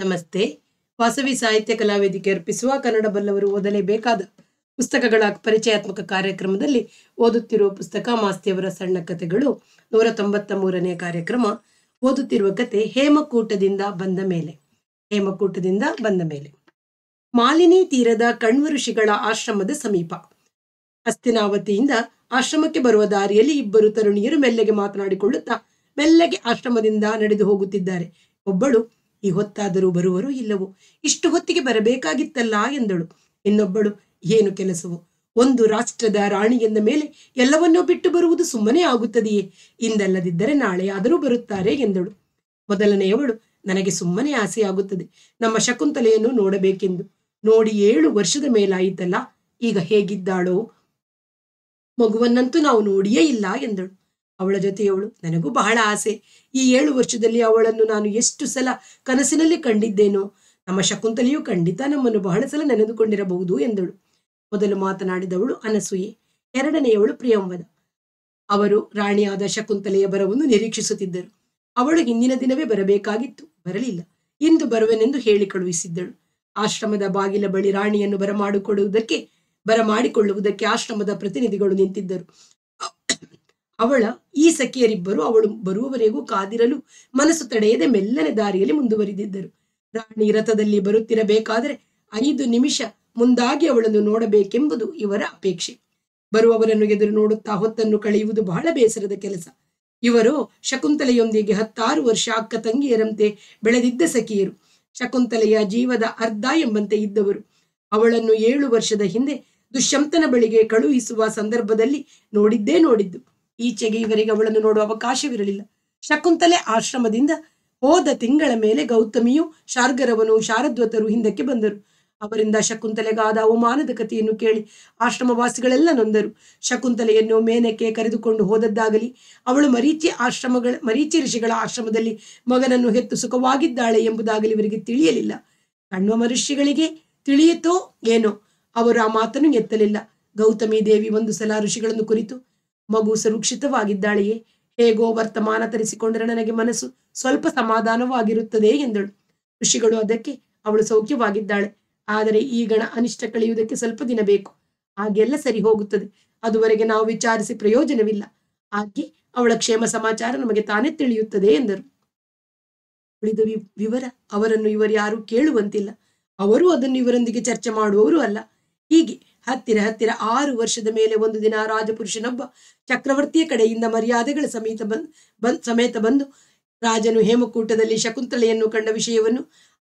ನಮಸ್ತೆ ವಾಸವಿ ಸಾಹಿತ್ಯ ಕಲಾವೇದಿಕೆ ಅರ್ಪಿಸುವ ಕನ್ನಡ ಬಲ್ಲವರು ಓದಲೇಬೇಕಾದ ಪುಸ್ತಕಗಳ ಪರಿಚಯಾತ್ಮಕ ಕಾರ್ಯಕ್ರಮದಲ್ಲಿ ಓದುತ್ತಿರುವ ಪುಸ್ತಕ ಮಾಸ್ತಿಯವರ ಸಣ್ಣ ಕಥೆಗಳು ನೂರ ತೊಂಬತ್ತ ಮೂರನೇ ಕಾರ್ಯಕ್ರಮ ಓದುತ್ತಿರುವ ಕತೆ ಹೇಮಕೂಟದಿಂದ ಬಂದ ಮೇಲೆ ಹೇಮಕೂಟದಿಂದ ಬಂದ ಮೇಲೆ ಮಾಲಿನಿ ತೀರದ ಕಣ್ವ ಋಷಿಗಳ ಆಶ್ರಮದ ಸಮೀಪ ಅಸ್ತಿನಾವತಿಯಿಂದ ಆಶ್ರಮಕ್ಕೆ ಬರುವ ದಾರಿಯಲ್ಲಿ ಇಬ್ಬರು ತರುಣಿಯರು ಮೆಲ್ಲಗೆ ಮಾತನಾಡಿಕೊಳ್ಳುತ್ತಾ ಮೆಲ್ಲೆಗೆ ಆಶ್ರಮದಿಂದ ನಡೆದು ಹೋಗುತ್ತಿದ್ದಾರೆ ಒಬ್ಬಳು ಈ ಹೊತ್ತಾದರೂ ಬರುವರೋ ಇಲ್ಲವೋ ಇಷ್ಟು ಹೊತ್ತಿಗೆ ಬರಬೇಕಾಗಿತ್ತಲ್ಲ ಎಂದಳು ಇನ್ನೊಬ್ಬಳು ಏನು ಕೆಲಸವು ಒಂದು ರಾಷ್ಟ್ರದ ರಾಣಿ ಎಂದ ಮೇಲೆ ಎಲ್ಲವನ್ನೂ ಬಿಟ್ಟು ಬರುವುದು ಸುಮ್ಮನೆ ಆಗುತ್ತದೆಯೇ ಇಂದಲ್ಲದಿದ್ದರೆ ನಾಳೆ ಆದರೂ ಬರುತ್ತಾರೆ ಎಂದಳು ಮೊದಲನೆಯವಳು ನನಗೆ ಸುಮ್ಮನೆ ಆಸೆಯಾಗುತ್ತದೆ ನಮ್ಮ ಶಕುಂತಲೆಯನ್ನು ನೋಡಬೇಕೆಂದು ನೋಡಿ ಏಳು ವರ್ಷದ ಮೇಲಾಯಿತಲ್ಲ ಈಗ ಹೇಗಿದ್ದಾಳೋ ಮಗುವನ್ನಂತೂ ನಾವು ನೋಡಿಯೇ ಇಲ್ಲ ಎಂದಳು ಅವಳ ಜೊತೆ ನನಗೂ ಬಹಳ ಆಸೆ ಈ ಏಳು ವರ್ಷದಲ್ಲಿ ಅವಳನ್ನು ನಾನು ಎಷ್ಟು ಸಲ ಕನಸಿನಲ್ಲಿ ಕಂಡಿದ್ದೇನೋ ನಮ್ಮ ಶಕುಂತಲೆಯು ಖಂಡಿತ ನಮ್ಮನ್ನು ಬಹಳ ಸಲ ನೆನೆದುಕೊಂಡಿರಬಹುದು ಎಂದಳು ಮೊದಲು ಮಾತನಾಡಿದವಳು ಅನಸೂಯೆ ಎರಡನೆಯವಳು ಪ್ರಿಯಂವನ ಅವರು ರಾಣಿಯಾದ ಶಕುಂತಲೆಯ ಬರವನ್ನು ನಿರೀಕ್ಷಿಸುತ್ತಿದ್ದರು ಅವಳು ಹಿಂದಿನ ದಿನವೇ ಬರಬೇಕಾಗಿತ್ತು ಬರಲಿಲ್ಲ ಇಂದು ಬರುವೆನೆಂದು ಹೇಳಿ ಕಳುಹಿಸಿದ್ದಳು ಆಶ್ರಮದ ಬಾಗಿಲ ಬಳಿ ರಾಣಿಯನ್ನು ಬರಮಾಡಿಕೊಳ್ಳುವುದಕ್ಕೆ ಬರಮಾಡಿಕೊಳ್ಳುವುದಕ್ಕೆ ಆಶ್ರಮದ ಪ್ರತಿನಿಧಿಗಳು ನಿಂತಿದ್ದರು ಅವಳ ಈ ಸಖಿಯರಿಬ್ಬರು ಅವಳು ಬರುವವರೆಗೂ ಕಾದಿರಲು ಮನಸ್ಸು ತಡೆಯದೆ ಮೆಲ್ಲನೆ ದಾರಿಯಲ್ಲಿ ಮುಂದುವರಿದಿದ್ದರು ರಾಣಿ ರಥದಲ್ಲಿ ಬರುತ್ತಿರಬೇಕಾದರೆ ಐದು ನಿಮಿಷ ಮುಂದಾಗಿ ಅವಳನ್ನು ನೋಡಬೇಕೆಂಬುದು ಇವರ ಅಪೇಕ್ಷೆ ಬರುವವರನ್ನು ಎದುರು ನೋಡುತ್ತಾ ಹೊತ್ತನ್ನು ಕಳೆಯುವುದು ಬಹಳ ಬೇಸರದ ಕೆಲಸ ಇವರು ಶಕುಂತಲೆಯೊಂದಿಗೆ ಹತ್ತಾರು ವರ್ಷ ಅಕ್ಕ ತಂಗಿಯರಂತೆ ಬೆಳೆದಿದ್ದ ಸಖಿಯರು ಶಕುಂತಲೆಯ ಜೀವದ ಅರ್ಧ ಎಂಬಂತೆ ಇದ್ದವರು ಅವಳನ್ನು ಏಳು ವರ್ಷದ ಹಿಂದೆ ದುಶ್ಯಂತನ ಬಳಿಗೆ ಕಳುಹಿಸುವ ಸಂದರ್ಭದಲ್ಲಿ ನೋಡಿದ್ದೇ ನೋಡಿದ್ದು ಈಚೆಗೆ ಇವರಿಗೆ ಅವಳನ್ನು ನೋಡುವ ಅವಕಾಶವಿರಲಿಲ್ಲ ಶಕುಂತಲೆ ಆಶ್ರಮದಿಂದ ಹೋದ ತಿಂಗಳ ಮೇಲೆ ಗೌತಮಿಯು ಶಾರ್ಗರವನು ಶಾರದ್ವತರು ಹಿಂದಕ್ಕೆ ಬಂದರು ಅವರಿಂದ ಶಕುಂತಲೆಗಾದ ಅವಮಾನದ ಕಥೆಯನ್ನು ಕೇಳಿ ಆಶ್ರಮವಾಸಿಗಳೆಲ್ಲ ನೊಂದರು ಶಕುಂತಲೆಯನ್ನು ಮೇನಕ್ಕೆ ಕರೆದುಕೊಂಡು ಹೋದದ್ದಾಗಲಿ ಅವಳು ಮರೀಚಿ ಆಶ್ರಮಗಳ ಮರೀಚಿ ಋಷಿಗಳ ಆಶ್ರಮದಲ್ಲಿ ಮಗನನ್ನು ಹೆತ್ತು ಸುಖವಾಗಿದ್ದಾಳೆ ಎಂಬುದಾಗಲಿ ಇವರಿಗೆ ತಿಳಿಯಲಿಲ್ಲ ಕಣ್ವ ಮಹರ್ಷಿಗಳಿಗೆ ತಿಳಿಯಿತೋ ಏನೋ ಅವರು ಆ ಮಾತನ್ನು ಎತ್ತಲಿಲ್ಲ ಗೌತಮಿ ದೇವಿ ಒಂದು ಸಲ ಋಷಿಗಳನ್ನು ಕುರಿತು ಮಗು ಸುರಕ್ಷಿತವಾಗಿದ್ದಾಳೆಯೇ ಹೇಗೋ ವರ್ತಮಾನ ತರಿಸಿಕೊಂಡರೆ ನನಗೆ ಮನಸ್ಸು ಸ್ವಲ್ಪ ಸಮಾಧಾನವಾಗಿರುತ್ತದೆ ಎಂದಳು ಋಷಿಗಳು ಅದಕ್ಕೆ ಅವಳು ಸೌಖ್ಯವಾಗಿದ್ದಾಳೆ ಆದರೆ ಈ ಗಣ ಅನಿಷ್ಟ ಕಳೆಯುವುದಕ್ಕೆ ಸ್ವಲ್ಪ ದಿನ ಬೇಕು ಹಾಗೆಲ್ಲ ಸರಿ ಹೋಗುತ್ತದೆ ಅದುವರೆಗೆ ನಾವು ವಿಚಾರಿಸಿ ಪ್ರಯೋಜನವಿಲ್ಲ ಹಾಗೆ ಅವಳ ಕ್ಷೇಮ ಸಮಾಚಾರ ನಮಗೆ ತಾನೇ ತಿಳಿಯುತ್ತದೆ ಎಂದರು ಉಳಿದ ವಿವರ ಅವರನ್ನು ಇವರು ಯಾರೂ ಕೇಳುವಂತಿಲ್ಲ ಅವರು ಅದನ್ನು ಇವರೊಂದಿಗೆ ಚರ್ಚೆ ಮಾಡುವವರು ಅಲ್ಲ ಹೀಗೆ ಹತ್ತಿರ ಹತ್ತಿರ ಆರು ವರ್ಷದ ಮೇಲೆ ಒಂದು ದಿನ ರಾಜಪುರುಷನೊಬ್ಬ ಚಕ್ರವರ್ತಿಯ ಕಡೆಯಿಂದ ಮರ್ಯಾದೆಗಳ ಸಮೇತ ಬಂದ್ ಸಮೇತ ಬಂದು ರಾಜನು ಹೇಮಕೂಟದಲ್ಲಿ ಶಕುಂತಲೆಯನ್ನು ಕಂಡ ವಿಷಯವನ್ನು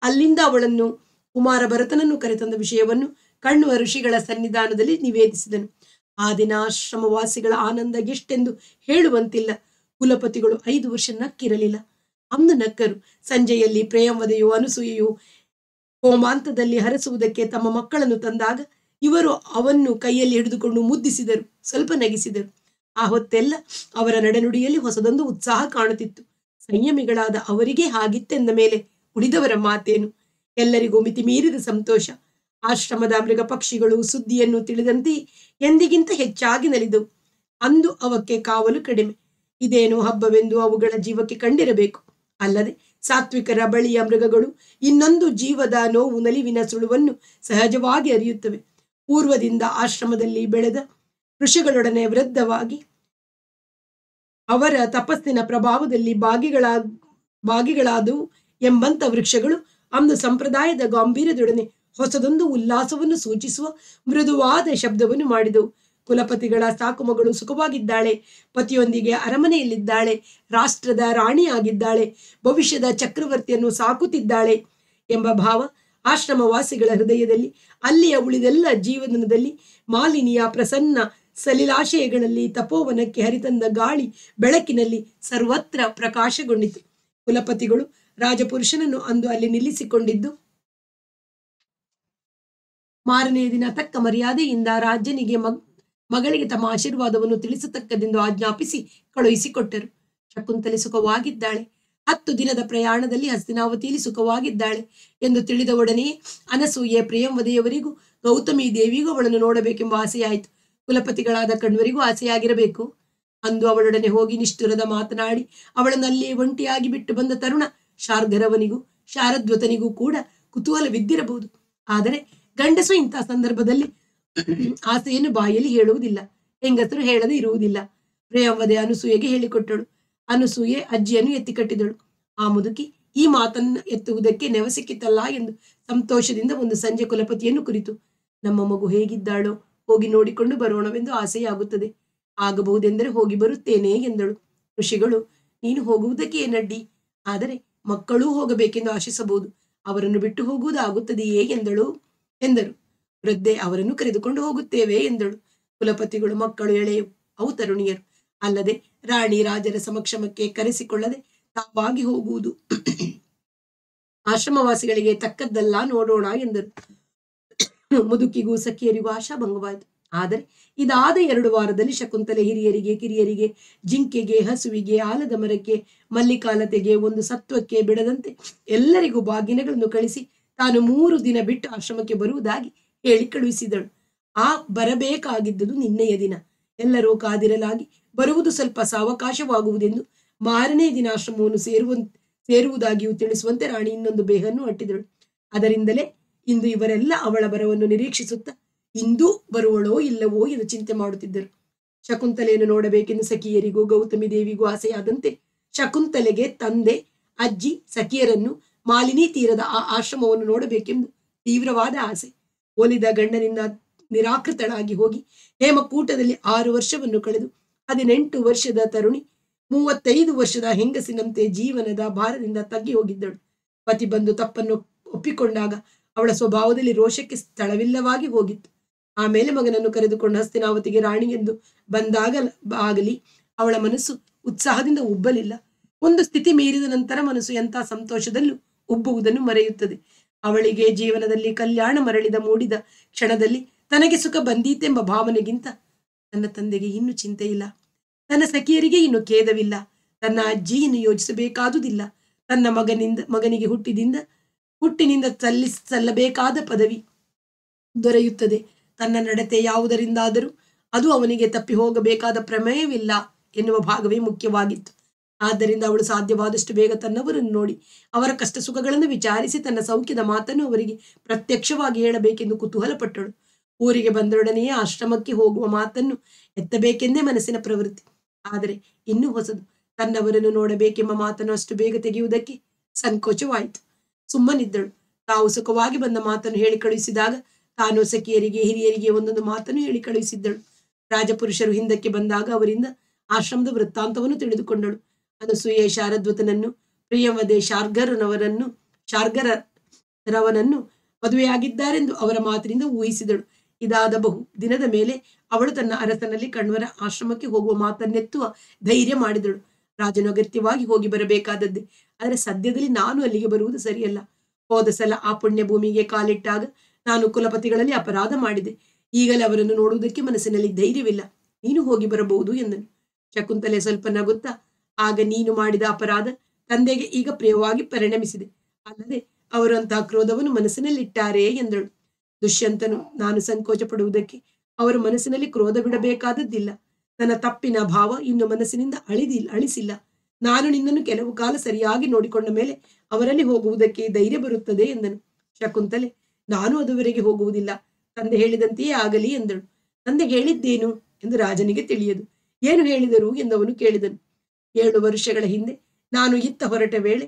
ಅಲ್ಲಿಂದ ಅವಳನ್ನು ಕುಮಾರ ಭರತನನ್ನು ಕರೆತಂದ ವಿಷಯವನ್ನು ಕಣ್ಣುವ ಋಷಿಗಳ ಸನ್ನಿಧಾನದಲ್ಲಿ ನಿವೇದಿಸಿದನು ಆ ದಿನ ಆಶ್ರಮವಾಸಿಗಳ ಆನಂದ ಎಷ್ಟೆಂದು ಹೇಳುವಂತಿಲ್ಲ ಕುಲಪತಿಗಳು ಐದು ವರ್ಷ ನಕ್ಕಿರಲಿಲ್ಲ ಅಂದು ನಕ್ಕರು ಸಂಜೆಯಲ್ಲಿ ಪ್ರೇಮವದೆಯು ಅನಸೂಯೆಯು ಕೋಮಾಂತದಲ್ಲಿ ಹರಸುವುದಕ್ಕೆ ತಮ್ಮ ಮಕ್ಕಳನ್ನು ತಂದಾಗ ಇವರು ಅವನ್ನು ಕೈಯಲ್ಲಿ ಹಿಡಿದುಕೊಂಡು ಮುದ್ದಿಸಿದರು ಸ್ವಲ್ಪ ನಗಿಸಿದರು ಆ ಹೊತ್ತೆಲ್ಲ ಅವರ ನಡೆನುಡಿಯಲ್ಲಿ ಹೊಸದೊಂದು ಉತ್ಸಾಹ ಕಾಣುತ್ತಿತ್ತು ಸಂಯಮಿಗಳಾದ ಅವರಿಗೆ ಹಾಗಿತ್ತೆಂದ ಮೇಲೆ ಉಳಿದವರ ಮಾತೇನು ಎಲ್ಲರಿಗೂ ಮಿತಿ ಮೀರಿದ ಸಂತೋಷ ಆಶ್ರಮದ ಮೃಗ ಪಕ್ಷಿಗಳು ಸುದ್ದಿಯನ್ನು ತಿಳಿದಂತೆ ಎಂದಿಗಿಂತ ಹೆಚ್ಚಾಗಿ ನಲಿದವು ಅಂದು ಅವಕ್ಕೆ ಕಾವಲು ಕಡಿಮೆ ಇದೇನು ಹಬ್ಬವೆಂದು ಅವುಗಳ ಜೀವಕ್ಕೆ ಕಂಡಿರಬೇಕು ಅಲ್ಲದೆ ಸಾತ್ವಿಕರ ಬಳಿಯ ಮೃಗಗಳು ಇನ್ನೊಂದು ಜೀವದ ನೋವು ನಲಿವಿನ ಸುಳುವನ್ನು ಸಹಜವಾಗಿ ಅರಿಯುತ್ತವೆ ಪೂರ್ವದಿಂದ ಆಶ್ರಮದಲ್ಲಿ ಬೆಳೆದ ಋಷಿಗಳೊಡನೆ ವೃದ್ಧವಾಗಿ ಅವರ ತಪಸ್ಸಿನ ಪ್ರಭಾವದಲ್ಲಿ ಭಾಗಿಗಳ ಭಾಗಿಗಳಾದವು ಎಂಬಂತ ವೃಕ್ಷಗಳು ಅಂದು ಸಂಪ್ರದಾಯದ ಗಾಂಭೀರ್ಯದೊಡನೆ ಹೊಸದೊಂದು ಉಲ್ಲಾಸವನ್ನು ಸೂಚಿಸುವ ಮೃದುವಾದ ಶಬ್ದವನ್ನು ಮಾಡಿದವು ಕುಲಪತಿಗಳ ಮಗಳು ಸುಖವಾಗಿದ್ದಾಳೆ ಪತಿಯೊಂದಿಗೆ ಅರಮನೆಯಲ್ಲಿದ್ದಾಳೆ ರಾಷ್ಟ್ರದ ರಾಣಿಯಾಗಿದ್ದಾಳೆ ಭವಿಷ್ಯದ ಚಕ್ರವರ್ತಿಯನ್ನು ಸಾಕುತ್ತಿದ್ದಾಳೆ ಎಂಬ ಭಾವ ಆಶ್ರಮವಾಸಿಗಳ ಹೃದಯದಲ್ಲಿ ಅಲ್ಲಿಯ ಉಳಿದೆಲ್ಲ ಜೀವನದಲ್ಲಿ ಮಾಲಿನಿಯ ಪ್ರಸನ್ನ ಸಲಿಲಾಶಯಗಳಲ್ಲಿ ತಪೋವನಕ್ಕೆ ಹರಿತಂದ ಗಾಳಿ ಬೆಳಕಿನಲ್ಲಿ ಸರ್ವತ್ರ ಪ್ರಕಾಶಗೊಂಡಿತು ಕುಲಪತಿಗಳು ರಾಜಪುರುಷನನ್ನು ಅಂದು ಅಲ್ಲಿ ನಿಲ್ಲಿಸಿಕೊಂಡಿದ್ದು ಮಾರನೆಯ ದಿನ ತಕ್ಕ ಮರ್ಯಾದೆಯಿಂದ ರಾಜನಿಗೆ ಮಗಳಿಗೆ ತಮ್ಮ ಆಶೀರ್ವಾದವನ್ನು ತಿಳಿಸತಕ್ಕದೆಂದು ಆಜ್ಞಾಪಿಸಿ ಕಳುಹಿಸಿಕೊಟ್ಟರು ಶಕುಂತಲೆ ಸುಖವಾಗಿದ್ದಾಳೆ ಹತ್ತು ದಿನದ ಪ್ರಯಾಣದಲ್ಲಿ ಹಸ್ತಿನಾವತಿಯಲ್ಲಿ ಸುಖವಾಗಿದ್ದಾಳೆ ಎಂದು ತಿಳಿದ ಒಡನೆಯೇ ಅನಸೂಯೆ ಪ್ರಿಯಂವದೆಯವರಿಗೂ ಗೌತಮಿ ದೇವಿಗೂ ಅವಳನ್ನು ನೋಡಬೇಕೆಂಬ ಆಸೆಯಾಯಿತು ಕುಲಪತಿಗಳಾದ ಕಣ್ವರಿಗೂ ಆಸೆಯಾಗಿರಬೇಕು ಅಂದು ಅವಳೊಡನೆ ಹೋಗಿ ನಿಷ್ಠುರದ ಮಾತನಾಡಿ ಅವಳನ್ನು ಅಲ್ಲಿಯೇ ಒಂಟಿಯಾಗಿ ಬಿಟ್ಟು ಬಂದ ತರುಣ ಶಾರ್ಗರವನಿಗೂ ಶಾರದ್ವತನಿಗೂ ಕೂಡ ಕುತೂಹಲವಿದ್ದಿರಬಹುದು ಆದರೆ ಗಂಡಸು ಇಂಥ ಸಂದರ್ಭದಲ್ಲಿ ಆಸೆಯನ್ನು ಬಾಯಲ್ಲಿ ಹೇಳುವುದಿಲ್ಲ ಹೆಂಗಸರು ಹೇಳದೆ ಇರುವುದಿಲ್ಲ ಪ್ರೇಮವದೆ ಅನಸೂಯೆಗೆ ಹೇಳಿಕೊಟ್ಟಳು ಅನುಸೂಯೆ ಅಜ್ಜಿಯನ್ನು ಎತ್ತಿಕಟ್ಟಿದಳು ಆ ಮುದುಕಿ ಈ ಮಾತನ್ನು ಎತ್ತುವುದಕ್ಕೆ ನೆವ ಎಂದು ಸಂತೋಷದಿಂದ ಒಂದು ಸಂಜೆ ಕುಲಪತಿಯನ್ನು ಕುರಿತು ನಮ್ಮ ಮಗು ಹೇಗಿದ್ದಾಳೋ ಹೋಗಿ ನೋಡಿಕೊಂಡು ಬರೋಣವೆಂದು ಆಸೆಯಾಗುತ್ತದೆ ಆಗಬಹುದೆಂದರೆ ಹೋಗಿ ಬರುತ್ತೇನೆ ಎಂದಳು ಋಷಿಗಳು ನೀನು ಹೋಗುವುದಕ್ಕೆ ಏನಡ್ಡಿ ಆದರೆ ಮಕ್ಕಳೂ ಹೋಗಬೇಕೆಂದು ಆಶಿಸಬಹುದು ಅವರನ್ನು ಬಿಟ್ಟು ಹೋಗುವುದಾಗುತ್ತದೆಯೇ ಎಂದಳು ಎಂದರು ವೃದ್ಧೆ ಅವರನ್ನು ಕರೆದುಕೊಂಡು ಹೋಗುತ್ತೇವೆ ಎಂದಳು ಕುಲಪತಿಗಳು ಮಕ್ಕಳು ಎಳೆಯು ಅವು ತರುಣಿಯರು ಅಲ್ಲದೆ ರಾಣಿ ರಾಜರ ಸಮಕ್ಷಮಕ್ಕೆ ಕರೆಸಿಕೊಳ್ಳದೆ ತಾವಾಗಿ ಹೋಗುವುದು ಆಶ್ರಮವಾಸಿಗಳಿಗೆ ತಕ್ಕದ್ದಲ್ಲ ನೋಡೋಣ ಎಂದರು ಮುದುಕಿಗೂ ಸಖಿಯರಿಗೂ ಆಶಾಭಂಗವಾಯಿತು ಆದರೆ ಇದಾದ ಎರಡು ವಾರದಲ್ಲಿ ಶಕುಂತಲೆ ಹಿರಿಯರಿಗೆ ಕಿರಿಯರಿಗೆ ಜಿಂಕೆಗೆ ಹಸುವಿಗೆ ಆಲದ ಮರಕ್ಕೆ ಮಲ್ಲಿಕಾಲತೆಗೆ ಒಂದು ಸತ್ವಕ್ಕೆ ಬಿಡದಂತೆ ಎಲ್ಲರಿಗೂ ಬಾಗಿನಗಳನ್ನು ಕಳಿಸಿ ತಾನು ಮೂರು ದಿನ ಬಿಟ್ಟು ಆಶ್ರಮಕ್ಕೆ ಬರುವುದಾಗಿ ಹೇಳಿ ಕಳುಹಿಸಿದಳು ಆ ಬರಬೇಕಾಗಿದ್ದುದು ನಿನ್ನೆಯ ದಿನ ಎಲ್ಲರೂ ಕಾದಿರಲಾಗಿ ಬರುವುದು ಸ್ವಲ್ಪ ಸಾವಕಾಶವಾಗುವುದೆಂದು ಮಾರನೇ ದಿನ ಆಶ್ರಮವನ್ನು ಸೇರುವ ಸೇರುವುದಾಗಿಯೂ ತಿಳಿಸುವಂತೆ ರಾಣಿ ಇನ್ನೊಂದು ಬೇಹನ್ನು ಅಟ್ಟಿದಳು ಅದರಿಂದಲೇ ಇಂದು ಇವರೆಲ್ಲ ಅವಳ ಬರವನ್ನು ನಿರೀಕ್ಷಿಸುತ್ತಾ ಇಂದೂ ಬರುವಳೋ ಇಲ್ಲವೋ ಎಂದು ಚಿಂತೆ ಮಾಡುತ್ತಿದ್ದರು ಶಕುಂತಲೆಯನ್ನು ನೋಡಬೇಕೆಂದು ಸಖಿಯರಿಗೂ ಗೌತಮಿ ದೇವಿಗೂ ಆಸೆಯಾದಂತೆ ಶಕುಂತಲೆಗೆ ತಂದೆ ಅಜ್ಜಿ ಸಖಿಯರನ್ನು ಮಾಲಿನಿ ತೀರದ ಆ ಆಶ್ರಮವನ್ನು ನೋಡಬೇಕೆಂದು ತೀವ್ರವಾದ ಆಸೆ ಒಲಿದ ಗಂಡನಿಂದ ನಿರಾಕೃತಳಾಗಿ ಹೋಗಿ ಹೇಮಕೂಟದಲ್ಲಿ ಆರು ವರ್ಷವನ್ನು ಕಳೆದು ಹದಿನೆಂಟು ವರ್ಷದ ತರುಣಿ ಮೂವತ್ತೈದು ವರ್ಷದ ಹೆಂಗಸಿನಂತೆ ಜೀವನದ ಭಾರದಿಂದ ತಗ್ಗಿ ಹೋಗಿದ್ದಳು ಪತಿ ಬಂದು ತಪ್ಪನ್ನು ಒಪ್ಪಿಕೊಂಡಾಗ ಅವಳ ಸ್ವಭಾವದಲ್ಲಿ ರೋಷಕ್ಕೆ ಸ್ಥಳವಿಲ್ಲವಾಗಿ ಹೋಗಿತ್ತು ಆಮೇಲೆ ಮಗನನ್ನು ಕರೆದುಕೊಂಡು ಹಸ್ತಿನಾವತಿಗೆ ಎಂದು ಬಂದಾಗ ಆಗಲಿ ಅವಳ ಮನಸ್ಸು ಉತ್ಸಾಹದಿಂದ ಉಬ್ಬಲಿಲ್ಲ ಒಂದು ಸ್ಥಿತಿ ಮೀರಿದ ನಂತರ ಮನಸ್ಸು ಎಂಥ ಸಂತೋಷದಲ್ಲೂ ಉಬ್ಬುವುದನ್ನು ಮರೆಯುತ್ತದೆ ಅವಳಿಗೆ ಜೀವನದಲ್ಲಿ ಕಲ್ಯಾಣ ಮರಳಿದ ಮೂಡಿದ ಕ್ಷಣದಲ್ಲಿ ತನಗೆ ಸುಖ ಬಂದೀತೆಂಬ ಭಾವನೆಗಿಂತ ನನ್ನ ತಂದೆಗೆ ಇನ್ನು ಚಿಂತೆ ಇಲ್ಲ ತನ್ನ ಸಖಿಯರಿಗೆ ಇನ್ನು ಖೇದವಿಲ್ಲ ತನ್ನ ಅಜ್ಜಿಯನ್ನು ಯೋಚಿಸಬೇಕಾದುದಿಲ್ಲ ತನ್ನ ಮಗನಿಂದ ಮಗನಿಗೆ ಹುಟ್ಟಿದಿಂದ ಹುಟ್ಟಿನಿಂದ ಸಲ್ಲಿಸ್ ಸಲ್ಲಬೇಕಾದ ಪದವಿ ದೊರೆಯುತ್ತದೆ ತನ್ನ ನಡತೆ ಯಾವುದರಿಂದಾದರೂ ಅದು ಅವನಿಗೆ ತಪ್ಪಿ ಹೋಗಬೇಕಾದ ಪ್ರಮೇಯವಿಲ್ಲ ಎನ್ನುವ ಭಾಗವೇ ಮುಖ್ಯವಾಗಿತ್ತು ಆದ್ದರಿಂದ ಅವಳು ಸಾಧ್ಯವಾದಷ್ಟು ಬೇಗ ತನ್ನವರನ್ನು ನೋಡಿ ಅವರ ಕಷ್ಟ ಸುಖಗಳನ್ನು ವಿಚಾರಿಸಿ ತನ್ನ ಸೌಖ್ಯದ ಮಾತನ್ನು ಅವರಿಗೆ ಪ್ರತ್ಯಕ್ಷವಾಗಿ ಹೇಳಬೇಕೆಂದು ಕುತೂಹಲಪಟ್ಟಳು ಊರಿಗೆ ಬಂದೊಡನೆಯೇ ಆಶ್ರಮಕ್ಕೆ ಹೋಗುವ ಮಾತನ್ನು ಎತ್ತಬೇಕೆಂದೇ ಮನಸ್ಸಿನ ಪ್ರವೃತ್ತಿ ಆದರೆ ಇನ್ನೂ ಹೊಸದು ತನ್ನವರನ್ನು ನೋಡಬೇಕೆಂಬ ಮಾತನ್ನು ಅಷ್ಟು ಬೇಗ ತೆಗೆಯುವುದಕ್ಕೆ ಸಂಕೋಚವಾಯಿತು ಸುಮ್ಮನಿದ್ದಳು ತಾವು ಸುಖವಾಗಿ ಬಂದ ಮಾತನ್ನು ಹೇಳಿ ಕಳುಹಿಸಿದಾಗ ತಾನು ಸಖಿಯರಿಗೆ ಹಿರಿಯರಿಗೆ ಒಂದೊಂದು ಮಾತನ್ನು ಹೇಳಿ ಕಳುಹಿಸಿದ್ದಳು ರಾಜಪುರುಷರು ಹಿಂದಕ್ಕೆ ಬಂದಾಗ ಅವರಿಂದ ಆಶ್ರಮದ ವೃತ್ತಾಂತವನ್ನು ತಿಳಿದುಕೊಂಡಳು ಅನಸೂಯ ಶಾರದ್ವತನನ್ನು ಪ್ರಿಯವದೆ ಶಾರ್ಗರನವರನ್ನು ಶಾರ್ಗರ ರವನನ್ನು ಮದುವೆಯಾಗಿದ್ದಾರೆಂದು ಅವರ ಮಾತಿನಿಂದ ಊಹಿಸಿದಳು ಇದಾದ ಬಹು ದಿನದ ಮೇಲೆ ಅವಳು ತನ್ನ ಅರಸನಲ್ಲಿ ಕಣ್ವರ ಆಶ್ರಮಕ್ಕೆ ಹೋಗುವ ಮಾತನ್ನೆತ್ತುವ ಧೈರ್ಯ ಮಾಡಿದಳು ರಾಜನು ಅಗತ್ಯವಾಗಿ ಹೋಗಿ ಬರಬೇಕಾದದ್ದೇ ಆದರೆ ಸದ್ಯದಲ್ಲಿ ನಾನು ಅಲ್ಲಿಗೆ ಬರುವುದು ಸರಿಯಲ್ಲ ಹೋದ ಸಲ ಆ ಪುಣ್ಯ ಭೂಮಿಗೆ ಕಾಲಿಟ್ಟಾಗ ನಾನು ಕುಲಪತಿಗಳಲ್ಲಿ ಅಪರಾಧ ಮಾಡಿದೆ ಈಗಲೇ ಅವರನ್ನು ನೋಡುವುದಕ್ಕೆ ಮನಸ್ಸಿನಲ್ಲಿ ಧೈರ್ಯವಿಲ್ಲ ನೀನು ಹೋಗಿ ಬರಬಹುದು ಎಂದನು ಶಕುಂತಲೆ ಸ್ವಲ್ಪ ನಗುತ್ತಾ ಆಗ ನೀನು ಮಾಡಿದ ಅಪರಾಧ ತಂದೆಗೆ ಈಗ ಪ್ರಿಯವಾಗಿ ಪರಿಣಮಿಸಿದೆ ಅಲ್ಲದೆ ಅವರಂತಹ ಕ್ರೋಧವನ್ನು ಮನಸ್ಸಿನಲ್ಲಿಟ್ಟಾರೆ ಎಂದಳು ದುಷ್ಯಂತನು ನಾನು ಸಂಕೋಚ ಪಡುವುದಕ್ಕೆ ಅವರ ಮನಸ್ಸಿನಲ್ಲಿ ಕ್ರೋಧ ಬಿಡಬೇಕಾದದ್ದಿಲ್ಲ ನನ್ನ ತಪ್ಪಿನ ಭಾವ ಇನ್ನು ಮನಸ್ಸಿನಿಂದ ಅಳಿದಿಲ್ಲ ಅಳಿಸಿಲ್ಲ ನಾನು ನಿನ್ನನ್ನು ಕೆಲವು ಕಾಲ ಸರಿಯಾಗಿ ನೋಡಿಕೊಂಡ ಮೇಲೆ ಅವರಲ್ಲಿ ಹೋಗುವುದಕ್ಕೆ ಧೈರ್ಯ ಬರುತ್ತದೆ ಎಂದನು ಶಕುಂತಲೆ ನಾನು ಅದುವರೆಗೆ ಹೋಗುವುದಿಲ್ಲ ತಂದೆ ಹೇಳಿದಂತೆಯೇ ಆಗಲಿ ಎಂದಳು ತಂದೆ ಹೇಳಿದ್ದೇನು ಎಂದು ರಾಜನಿಗೆ ತಿಳಿಯದು ಏನು ಹೇಳಿದರು ಎಂದವನು ಕೇಳಿದನು ಏಳು ವರ್ಷಗಳ ಹಿಂದೆ ನಾನು ಇತ್ತ ಹೊರಟ ವೇಳೆ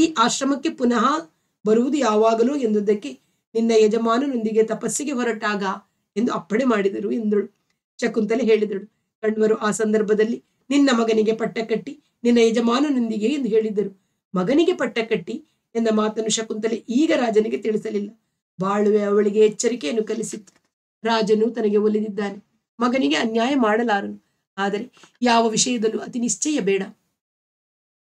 ಈ ಆಶ್ರಮಕ್ಕೆ ಪುನಃ ಬರುವುದು ಯಾವಾಗಲೂ ಎಂದುದಕ್ಕೆ ನಿನ್ನ ಯಜಮಾನನೊಂದಿಗೆ ತಪಸ್ಸಿಗೆ ಹೊರಟಾಗ ಎಂದು ಅಪ್ಪಣೆ ಮಾಡಿದರು ಎಂದಳು ಶಕುಂತಲೆ ಹೇಳಿದಳು ಕಣ್ವರು ಆ ಸಂದರ್ಭದಲ್ಲಿ ನಿನ್ನ ಮಗನಿಗೆ ಪಟ್ಟ ಕಟ್ಟಿ ನಿನ್ನ ಯಜಮಾನನೊಂದಿಗೆ ಎಂದು ಹೇಳಿದ್ದರು ಮಗನಿಗೆ ಪಟ್ಟ ಕಟ್ಟಿ ಎಂದ ಮಾತನ್ನು ಶಕುಂತಲೆ ಈಗ ರಾಜನಿಗೆ ತಿಳಿಸಲಿಲ್ಲ ಬಾಳುವೆ ಅವಳಿಗೆ ಎಚ್ಚರಿಕೆಯನ್ನು ಕಲಿಸಿತ್ತು ರಾಜನು ತನಗೆ ಒಲಿದಿದ್ದಾನೆ ಮಗನಿಗೆ ಅನ್ಯಾಯ ಮಾಡಲಾರನು ಆದರೆ ಯಾವ ವಿಷಯದಲ್ಲೂ ಅತಿ ನಿಶ್ಚಯ ಬೇಡ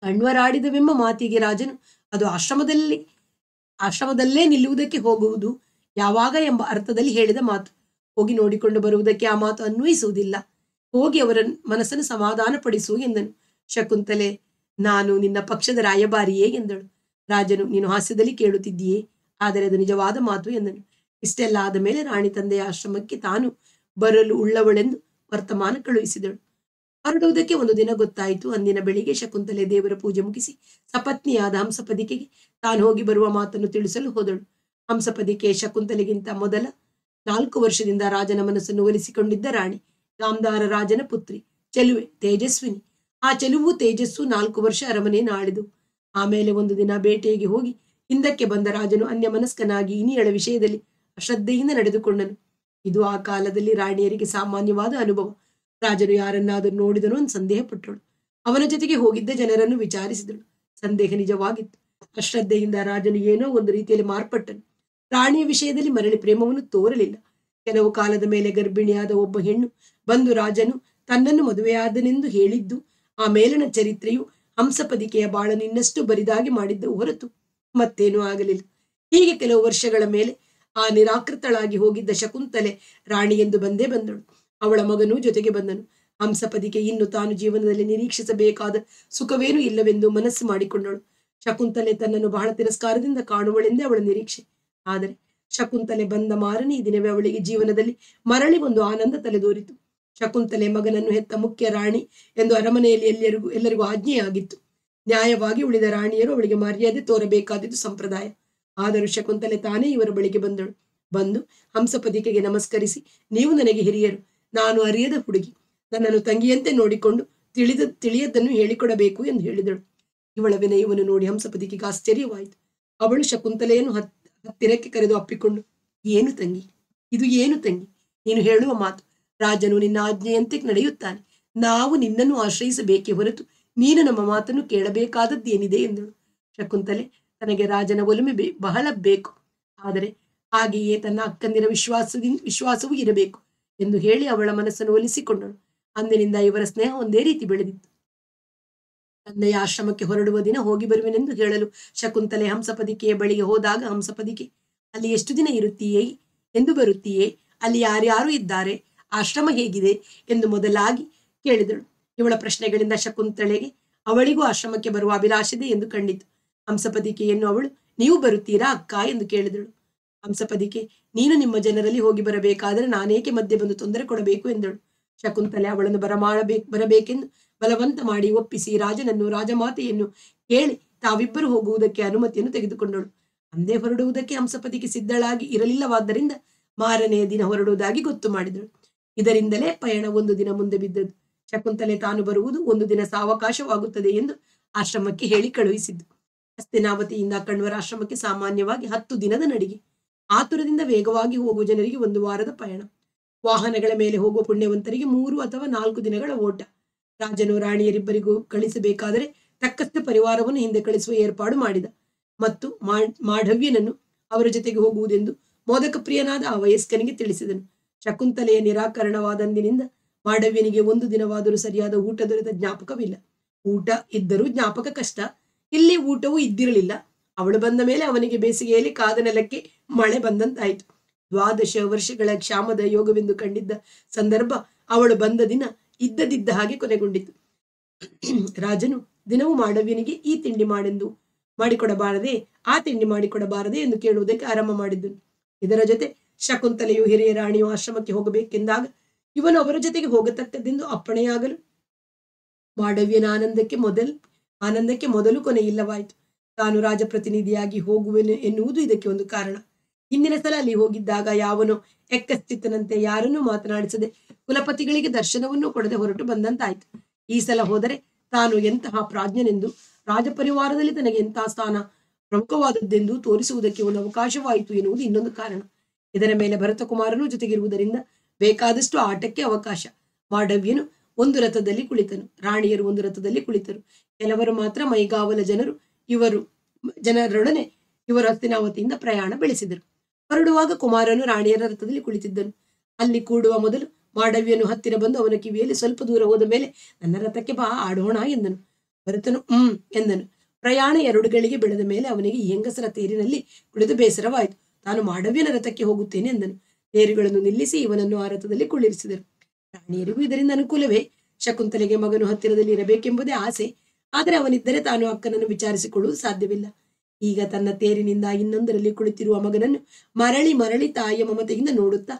ಕಣ್ವರಾಡಿದವೆಂಬ ಮಾತಿಗೆ ರಾಜನು ಅದು ಆಶ್ರಮದಲ್ಲಿ ಆಶ್ರಮದಲ್ಲೇ ನಿಲ್ಲುವುದಕ್ಕೆ ಹೋಗುವುದು ಯಾವಾಗ ಎಂಬ ಅರ್ಥದಲ್ಲಿ ಹೇಳಿದ ಮಾತು ಹೋಗಿ ನೋಡಿಕೊಂಡು ಬರುವುದಕ್ಕೆ ಆ ಮಾತು ಅನ್ವಯಿಸುವುದಿಲ್ಲ ಹೋಗಿ ಅವರ ಮನಸ್ಸನ್ನು ಸಮಾಧಾನ ಎಂದನು ಶಕುಂತಲೆ ನಾನು ನಿನ್ನ ಪಕ್ಷದ ರಾಯಭಾರಿಯೇ ಎಂದಳು ರಾಜನು ನೀನು ಹಾಸ್ಯದಲ್ಲಿ ಕೇಳುತ್ತಿದ್ದೀಯೇ ಆದರೆ ಅದು ನಿಜವಾದ ಮಾತು ಎಂದನು ಇಷ್ಟೆಲ್ಲ ಆದ ಮೇಲೆ ರಾಣಿ ತಂದೆಯ ಆಶ್ರಮಕ್ಕೆ ತಾನು ಬರಲು ಉಳ್ಳವಳೆಂದು ವರ್ತಮಾನ ಕಳುಹಿಸಿದಳು ಹರಡುವುದಕ್ಕೆ ಒಂದು ದಿನ ಗೊತ್ತಾಯಿತು ಅಂದಿನ ಬೆಳಿಗ್ಗೆ ಶಕುಂತಲೆ ದೇವರ ಪೂಜೆ ಮುಗಿಸಿ ಸಪತ್ನಿಯಾದ ಹಂಸಪದಿಕೆಗೆ ತಾನು ಹೋಗಿ ಬರುವ ಮಾತನ್ನು ತಿಳಿಸಲು ಹೋದಳು ಹಂಸಪದಿಕೆ ಶಕುಂತಲೆಗಿಂತ ಮೊದಲ ನಾಲ್ಕು ವರ್ಷದಿಂದ ರಾಜನ ಮನಸ್ಸನ್ನು ಒಲಿಸಿಕೊಂಡಿದ್ದ ರಾಣಿ ಗಾಮ್ದಾರ ರಾಜನ ಪುತ್ರಿ ಚೆಲುವೆ ತೇಜಸ್ವಿನಿ ಆ ಚೆಲುವು ತೇಜಸ್ಸು ನಾಲ್ಕು ವರ್ಷ ಅರಮನೆ ನಾಳಿದು ಆಮೇಲೆ ಒಂದು ದಿನ ಬೇಟೆಗೆ ಹೋಗಿ ಹಿಂದಕ್ಕೆ ಬಂದ ರಾಜನು ಅನ್ಯ ಮನಸ್ಕನಾಗಿ ಇನಿಯಳ ವಿಷಯದಲ್ಲಿ ಅಶ್ರದ್ಧೆಯಿಂದ ನಡೆದುಕೊಂಡನು ಇದು ಆ ಕಾಲದಲ್ಲಿ ರಾಣಿಯರಿಗೆ ಸಾಮಾನ್ಯವಾದ ಅನುಭವ ರಾಜನು ಯಾರನ್ನಾದರೂ ನೋಡಿದನು ಅಂತ ಸಂದೇಹ ಪಟ್ಟಳು ಅವನ ಜೊತೆಗೆ ಹೋಗಿದ್ದ ಜನರನ್ನು ವಿಚಾರಿಸಿದಳು ಸಂದೇಹ ನಿಜವಾಗಿತ್ತು ಅಶ್ರದ್ಧೆಯಿಂದ ರಾಜನು ಏನೋ ಒಂದು ರೀತಿಯಲ್ಲಿ ಮಾರ್ಪಟ್ಟನು ರಾಣಿಯ ವಿಷಯದಲ್ಲಿ ಮರಳಿ ಪ್ರೇಮವನ್ನು ತೋರಲಿಲ್ಲ ಕೆಲವು ಕಾಲದ ಮೇಲೆ ಗರ್ಭಿಣಿಯಾದ ಒಬ್ಬ ಹೆಣ್ಣು ಬಂದು ರಾಜನು ತನ್ನನ್ನು ಮದುವೆಯಾದನೆಂದು ಹೇಳಿದ್ದು ಆ ಮೇಲಿನ ಚರಿತ್ರೆಯು ಹಂಸಪದಿಕೆಯ ಬಾಳನ್ನು ಇನ್ನಷ್ಟು ಬರಿದಾಗಿ ಮಾಡಿದ್ದ ಹೊರತು ಮತ್ತೇನೂ ಆಗಲಿಲ್ಲ ಹೀಗೆ ಕೆಲವು ವರ್ಷಗಳ ಮೇಲೆ ಆ ನಿರಾಕೃತಳಾಗಿ ಹೋಗಿದ್ದ ಶಕುಂತಲೆ ರಾಣಿ ಎಂದು ಬಂದೇ ಬಂದಳು ಅವಳ ಮಗನೂ ಜೊತೆಗೆ ಬಂದನು ಹಂಸಪದಿಕೆ ಇನ್ನು ತಾನು ಜೀವನದಲ್ಲಿ ನಿರೀಕ್ಷಿಸಬೇಕಾದ ಸುಖವೇನೂ ಇಲ್ಲವೆಂದು ಮನಸ್ಸು ಮಾಡಿಕೊಂಡಳು ಶಕುಂತಲೆ ತನ್ನನ್ನು ಬಹಳ ತಿರಸ್ಕಾರದಿಂದ ಕಾಣುವಳೆಂದೇ ಅವಳ ನಿರೀಕ್ಷೆ ಆದರೆ ಶಕುಂತಲೆ ಬಂದ ಮಾರನೇ ದಿನವೇ ಅವಳಿಗೆ ಜೀವನದಲ್ಲಿ ಮರಳಿ ಒಂದು ಆನಂದ ತಲೆದೋರಿತು ಶಕುಂತಲೆ ಮಗನನ್ನು ಹೆತ್ತ ಮುಖ್ಯ ರಾಣಿ ಎಂದು ಅರಮನೆಯಲ್ಲಿ ಎಲ್ಲರಿಗೂ ಎಲ್ಲರಿಗೂ ಆಜ್ಞೆಯಾಗಿತ್ತು ನ್ಯಾಯವಾಗಿ ಉಳಿದ ರಾಣಿಯರು ಅವಳಿಗೆ ಮರ್ಯಾದೆ ತೋರಬೇಕಾದಿದ್ದು ಸಂಪ್ರದಾಯ ಆದರೂ ಶಕುಂತಲೆ ತಾನೇ ಇವರ ಬಳಿಗೆ ಬಂದಳು ಬಂದು ಹಂಸಪದಿಕೆಗೆ ನಮಸ್ಕರಿಸಿ ನೀವು ನನಗೆ ಹಿರಿಯರು ನಾನು ಅರಿಯದ ಹುಡುಗಿ ನನ್ನನ್ನು ತಂಗಿಯಂತೆ ನೋಡಿಕೊಂಡು ತಿಳಿದ ತಿಳಿಯದನ್ನು ಹೇಳಿಕೊಡಬೇಕು ಎಂದು ಹೇಳಿದಳು ಇವಳ ವಿನಯವನ್ನು ನೋಡಿ ಹಂಸಪತಿಗೆ ಆಶ್ಚರ್ಯವಾಯಿತು ಅವಳು ಶಕುಂತಲೆಯನ್ನು ಹತ್ತಿರಕ್ಕೆ ಕರೆದು ಅಪ್ಪಿಕೊಂಡು ಏನು ತಂಗಿ ಇದು ಏನು ತಂಗಿ ನೀನು ಹೇಳುವ ಮಾತು ರಾಜನು ನಿನ್ನ ಆಜ್ಞೆಯಂತೆ ನಡೆಯುತ್ತಾನೆ ನಾವು ನಿನ್ನನ್ನು ಆಶ್ರಯಿಸಬೇಕೆ ಹೊರತು ನೀನು ನಮ್ಮ ಮಾತನ್ನು ಕೇಳಬೇಕಾದದ್ದೇನಿದೆ ಎಂದಳು ಶಕುಂತಲೆ ತನಗೆ ರಾಜನ ಒಲುಮೆ ಬಹಳ ಬೇಕು ಆದರೆ ಹಾಗೆಯೇ ತನ್ನ ಅಕ್ಕಂದಿನ ವಿಶ್ವಾಸದಿಂದ ವಿಶ್ವಾಸವೂ ಇರಬೇಕು ಎಂದು ಹೇಳಿ ಅವಳ ಮನಸ್ಸನ್ನು ಒಲಿಸಿಕೊಂಡಳು ಅಂದಿನಿಂದ ಇವರ ಸ್ನೇಹ ಒಂದೇ ರೀತಿ ಬೆಳೆದಿತ್ತು ತಂದೆಯ ಆಶ್ರಮಕ್ಕೆ ಹೊರಡುವ ದಿನ ಹೋಗಿ ಬರುವೆನೆಂದು ಹೇಳಲು ಶಕುಂತಲೆ ಹಂಸಪದಿಕೆಯ ಬಳಿಗೆ ಹೋದಾಗ ಹಂಸಪದಿಕೆ ಅಲ್ಲಿ ಎಷ್ಟು ದಿನ ಇರುತ್ತೀಯೇ ಎಂದು ಬರುತ್ತೀಯೇ ಅಲ್ಲಿ ಯಾರ್ಯಾರು ಇದ್ದಾರೆ ಆಶ್ರಮ ಹೇಗಿದೆ ಎಂದು ಮೊದಲಾಗಿ ಕೇಳಿದಳು ಇವಳ ಪ್ರಶ್ನೆಗಳಿಂದ ಶಕುಂತಳೆಗೆ ಅವಳಿಗೂ ಆಶ್ರಮಕ್ಕೆ ಬರುವ ಅಭಿಲಾಷಿದೆ ಎಂದು ಕಂಡಿತು ಹಂಸಪದಿಕೆಯನ್ನು ಅವಳು ನೀವು ಬರುತ್ತೀರಾ ಅಕ್ಕ ಎಂದು ಕೇಳಿದಳು ಹಂಸಪದಿಕೆ ನೀನು ನಿಮ್ಮ ಜನರಲ್ಲಿ ಹೋಗಿ ಬರಬೇಕಾದರೆ ನಾನೇಕೆ ಮಧ್ಯೆ ಬಂದು ತೊಂದರೆ ಕೊಡಬೇಕು ಎಂದಳು ಶಕುಂತಲೆ ಅವಳನ್ನು ಬರಮಾಡಬೇಕು ಬರಬೇಕೆಂದು ಬಲವಂತ ಮಾಡಿ ಒಪ್ಪಿಸಿ ರಾಜನನ್ನು ರಾಜಮಾತೆಯನ್ನು ಕೇಳಿ ತಾವಿಬ್ಬರು ಹೋಗುವುದಕ್ಕೆ ಅನುಮತಿಯನ್ನು ತೆಗೆದುಕೊಂಡಳು ಅಂದೇ ಹೊರಡುವುದಕ್ಕೆ ಹಂಸಪದಿಗೆ ಸಿದ್ಧಳಾಗಿ ಇರಲಿಲ್ಲವಾದ್ದರಿಂದ ಮಾರನೆಯ ದಿನ ಹೊರಡುವುದಾಗಿ ಗೊತ್ತು ಮಾಡಿದಳು ಇದರಿಂದಲೇ ಪಯಣ ಒಂದು ದಿನ ಮುಂದೆ ಬಿದ್ದದ್ದು ಶಕುಂತಲೆ ತಾನು ಬರುವುದು ಒಂದು ದಿನ ಸಾವಕಾಶವಾಗುತ್ತದೆ ಎಂದು ಆಶ್ರಮಕ್ಕೆ ಹೇಳಿ ಕಳುಹಿಸಿದ್ದು ಹಸ್ತಿನಾವತಿಯಿಂದ ಕಣ್ವರ ಆಶ್ರಮಕ್ಕೆ ಸಾಮಾನ್ಯವಾಗಿ ಹತ್ತು ದಿನದ ನಡಿಗೆ ಆತುರದಿಂದ ವೇಗವಾಗಿ ಹೋಗುವ ಜನರಿಗೆ ಒಂದು ವಾರದ ಪಯಣ ವಾಹನಗಳ ಮೇಲೆ ಹೋಗುವ ಪುಣ್ಯವಂತರಿಗೆ ಮೂರು ಅಥವಾ ನಾಲ್ಕು ದಿನಗಳ ಓಟ ರಾಜನು ರಾಣಿಯರಿಬ್ಬರಿಗೂ ಕಳಿಸಬೇಕಾದರೆ ತಕ್ಕಷ್ಟು ಪರಿವಾರವನ್ನು ಹಿಂದೆ ಕಳಿಸುವ ಏರ್ಪಾಡು ಮಾಡಿದ ಮತ್ತು ಮಾಢವ್ಯನನ್ನು ಅವರ ಜೊತೆಗೆ ಹೋಗುವುದೆಂದು ಮೋದಕ ಪ್ರಿಯನಾದ ಆ ವಯಸ್ಕನಿಗೆ ತಿಳಿಸಿದನು ಶಕುಂತಲೆಯ ನಿರಾಕರಣವಾದಂದಿನಿಂದ ಮಾಡವ್ಯನಿಗೆ ಒಂದು ದಿನವಾದರೂ ಸರಿಯಾದ ಊಟ ದೊರೆತ ಜ್ಞಾಪಕವಿಲ್ಲ ಊಟ ಇದ್ದರೂ ಜ್ಞಾಪಕ ಕಷ್ಟ ಇಲ್ಲಿ ಊಟವೂ ಇದ್ದಿರಲಿಲ್ಲ ಅವಳು ಬಂದ ಮೇಲೆ ಅವನಿಗೆ ಬೇಸಿಗೆಯಲ್ಲಿ ನೆಲಕ್ಕೆ ಮಳೆ ಬಂದಂತಾಯಿತು ದ್ವಾದಶ ವರ್ಷಗಳ ಕ್ಷಾಮದ ಯೋಗವೆಂದು ಕಂಡಿದ್ದ ಸಂದರ್ಭ ಅವಳು ಬಂದ ದಿನ ಇದ್ದದಿದ್ದ ಹಾಗೆ ಕೊನೆಗೊಂಡಿತು ರಾಜನು ದಿನವೂ ಮಾಡವ್ಯನಿಗೆ ಈ ತಿಂಡಿ ಮಾಡೆಂದು ಮಾಡಿಕೊಡಬಾರದೆ ಆ ತಿಂಡಿ ಮಾಡಿಕೊಡಬಾರದೆ ಎಂದು ಕೇಳುವುದಕ್ಕೆ ಆರಂಭ ಮಾಡಿದ್ದನು ಇದರ ಜೊತೆ ಶಕುಂತಲೆಯು ಹಿರಿಯ ರಾಣಿಯು ಆಶ್ರಮಕ್ಕೆ ಹೋಗಬೇಕೆಂದಾಗ ಇವನು ಅವರ ಜೊತೆಗೆ ಹೋಗತಕ್ಕದ್ದೆಂದು ಅಪ್ಪಣೆಯಾಗಲು ಮಾಡವ್ಯನ ಆನಂದಕ್ಕೆ ಮೊದಲು ಆನಂದಕ್ಕೆ ಮೊದಲು ಇಲ್ಲವಾಯಿತು ತಾನು ರಾಜಪ್ರತಿನಿಧಿಯಾಗಿ ಹೋಗುವೆನು ಎನ್ನುವುದು ಇದಕ್ಕೆ ಒಂದು ಕಾರಣ ಹಿಂದಿನ ಸಲ ಅಲ್ಲಿ ಹೋಗಿದ್ದಾಗ ಯಾವನು ಎಕ್ಕಸ್ಥಿತನಂತೆ ಯಾರನ್ನೂ ಮಾತನಾಡಿಸದೆ ಕುಲಪತಿಗಳಿಗೆ ದರ್ಶನವನ್ನು ಕೊಡದೆ ಹೊರಟು ಬಂದಂತಾಯ್ತು ಈ ಸಲ ಹೋದರೆ ತಾನು ಎಂತಹ ಪ್ರಾಜ್ಞನೆಂದು ರಾಜಪರಿವಾರದಲ್ಲಿ ತನಗೆ ಎಂತಹ ಸ್ಥಾನ ಪ್ರಮುಖವಾದದ್ದೆಂದು ತೋರಿಸುವುದಕ್ಕೆ ಒಂದು ಅವಕಾಶವಾಯಿತು ಎನ್ನುವುದು ಇನ್ನೊಂದು ಕಾರಣ ಇದರ ಮೇಲೆ ಭರತಕುಮಾರನು ಜೊತೆಗಿರುವುದರಿಂದ ಬೇಕಾದಷ್ಟು ಆಟಕ್ಕೆ ಅವಕಾಶ ಮಾಡವ್ಯನು ಒಂದು ರಥದಲ್ಲಿ ಕುಳಿತನು ರಾಣಿಯರು ಒಂದು ರಥದಲ್ಲಿ ಕುಳಿತರು ಕೆಲವರು ಮಾತ್ರ ಮೈಗಾವಲ ಜನರು ಇವರು ಜನರೊಡನೆ ಇವರು ಹಸ್ತಿನಾವತಿಯಿಂದ ಪ್ರಯಾಣ ಬೆಳೆಸಿದರು ಹೊರಡುವಾಗ ಕುಮಾರನು ರಾಣಿಯರ ರಥದಲ್ಲಿ ಕುಳಿತಿದ್ದನು ಅಲ್ಲಿ ಕೂಡುವ ಮೊದಲು ಮಾಡವಿಯನು ಹತ್ತಿರ ಬಂದು ಅವನ ಕಿವಿಯಲ್ಲಿ ಸ್ವಲ್ಪ ದೂರ ಹೋದ ಮೇಲೆ ನನ್ನ ರಥಕ್ಕೆ ಬಾ ಆಡೋಣ ಎಂದನು ಭರತನು ಹ್ಮ್ ಎಂದನು ಪ್ರಯಾಣ ಎರಡು ಗಳಿಗೆ ಬೆಳೆದ ಮೇಲೆ ಅವನಿಗೆ ಹೆಂಗಸರ ತೇರಿನಲ್ಲಿ ಕುಳಿತು ಬೇಸರವಾಯಿತು ತಾನು ಮಾಡವ್ಯನ ರಥಕ್ಕೆ ಹೋಗುತ್ತೇನೆ ಎಂದನು ತೇರುಗಳನ್ನು ನಿಲ್ಲಿಸಿ ಇವನನ್ನು ಆ ರಥದಲ್ಲಿ ಕುಳಿರಿಸಿದರು ರಾಣಿಯರಿಗೂ ಇದರಿಂದ ಅನುಕೂಲವೇ ಶಕುಂತಲೆಗೆ ಮಗನು ಹತ್ತಿರದಲ್ಲಿ ಇರಬೇಕೆಂಬುದೇ ಆಸೆ ಆದರೆ ಅವನಿದ್ದರೆ ತಾನು ಅಕ್ಕನನ್ನು ವಿಚಾರಿಸಿಕೊಳ್ಳುವುದು ಸಾಧ್ಯವಿಲ್ಲ ಈಗ ತನ್ನ ತೇರಿನಿಂದ ಇನ್ನೊಂದರಲ್ಲಿ ಕುಳಿತಿರುವ ಮಗನನ್ನು ಮರಳಿ ಮರಳಿ ತಾಯಿಯ ಮಮತೆಯಿಂದ ನೋಡುತ್ತಾ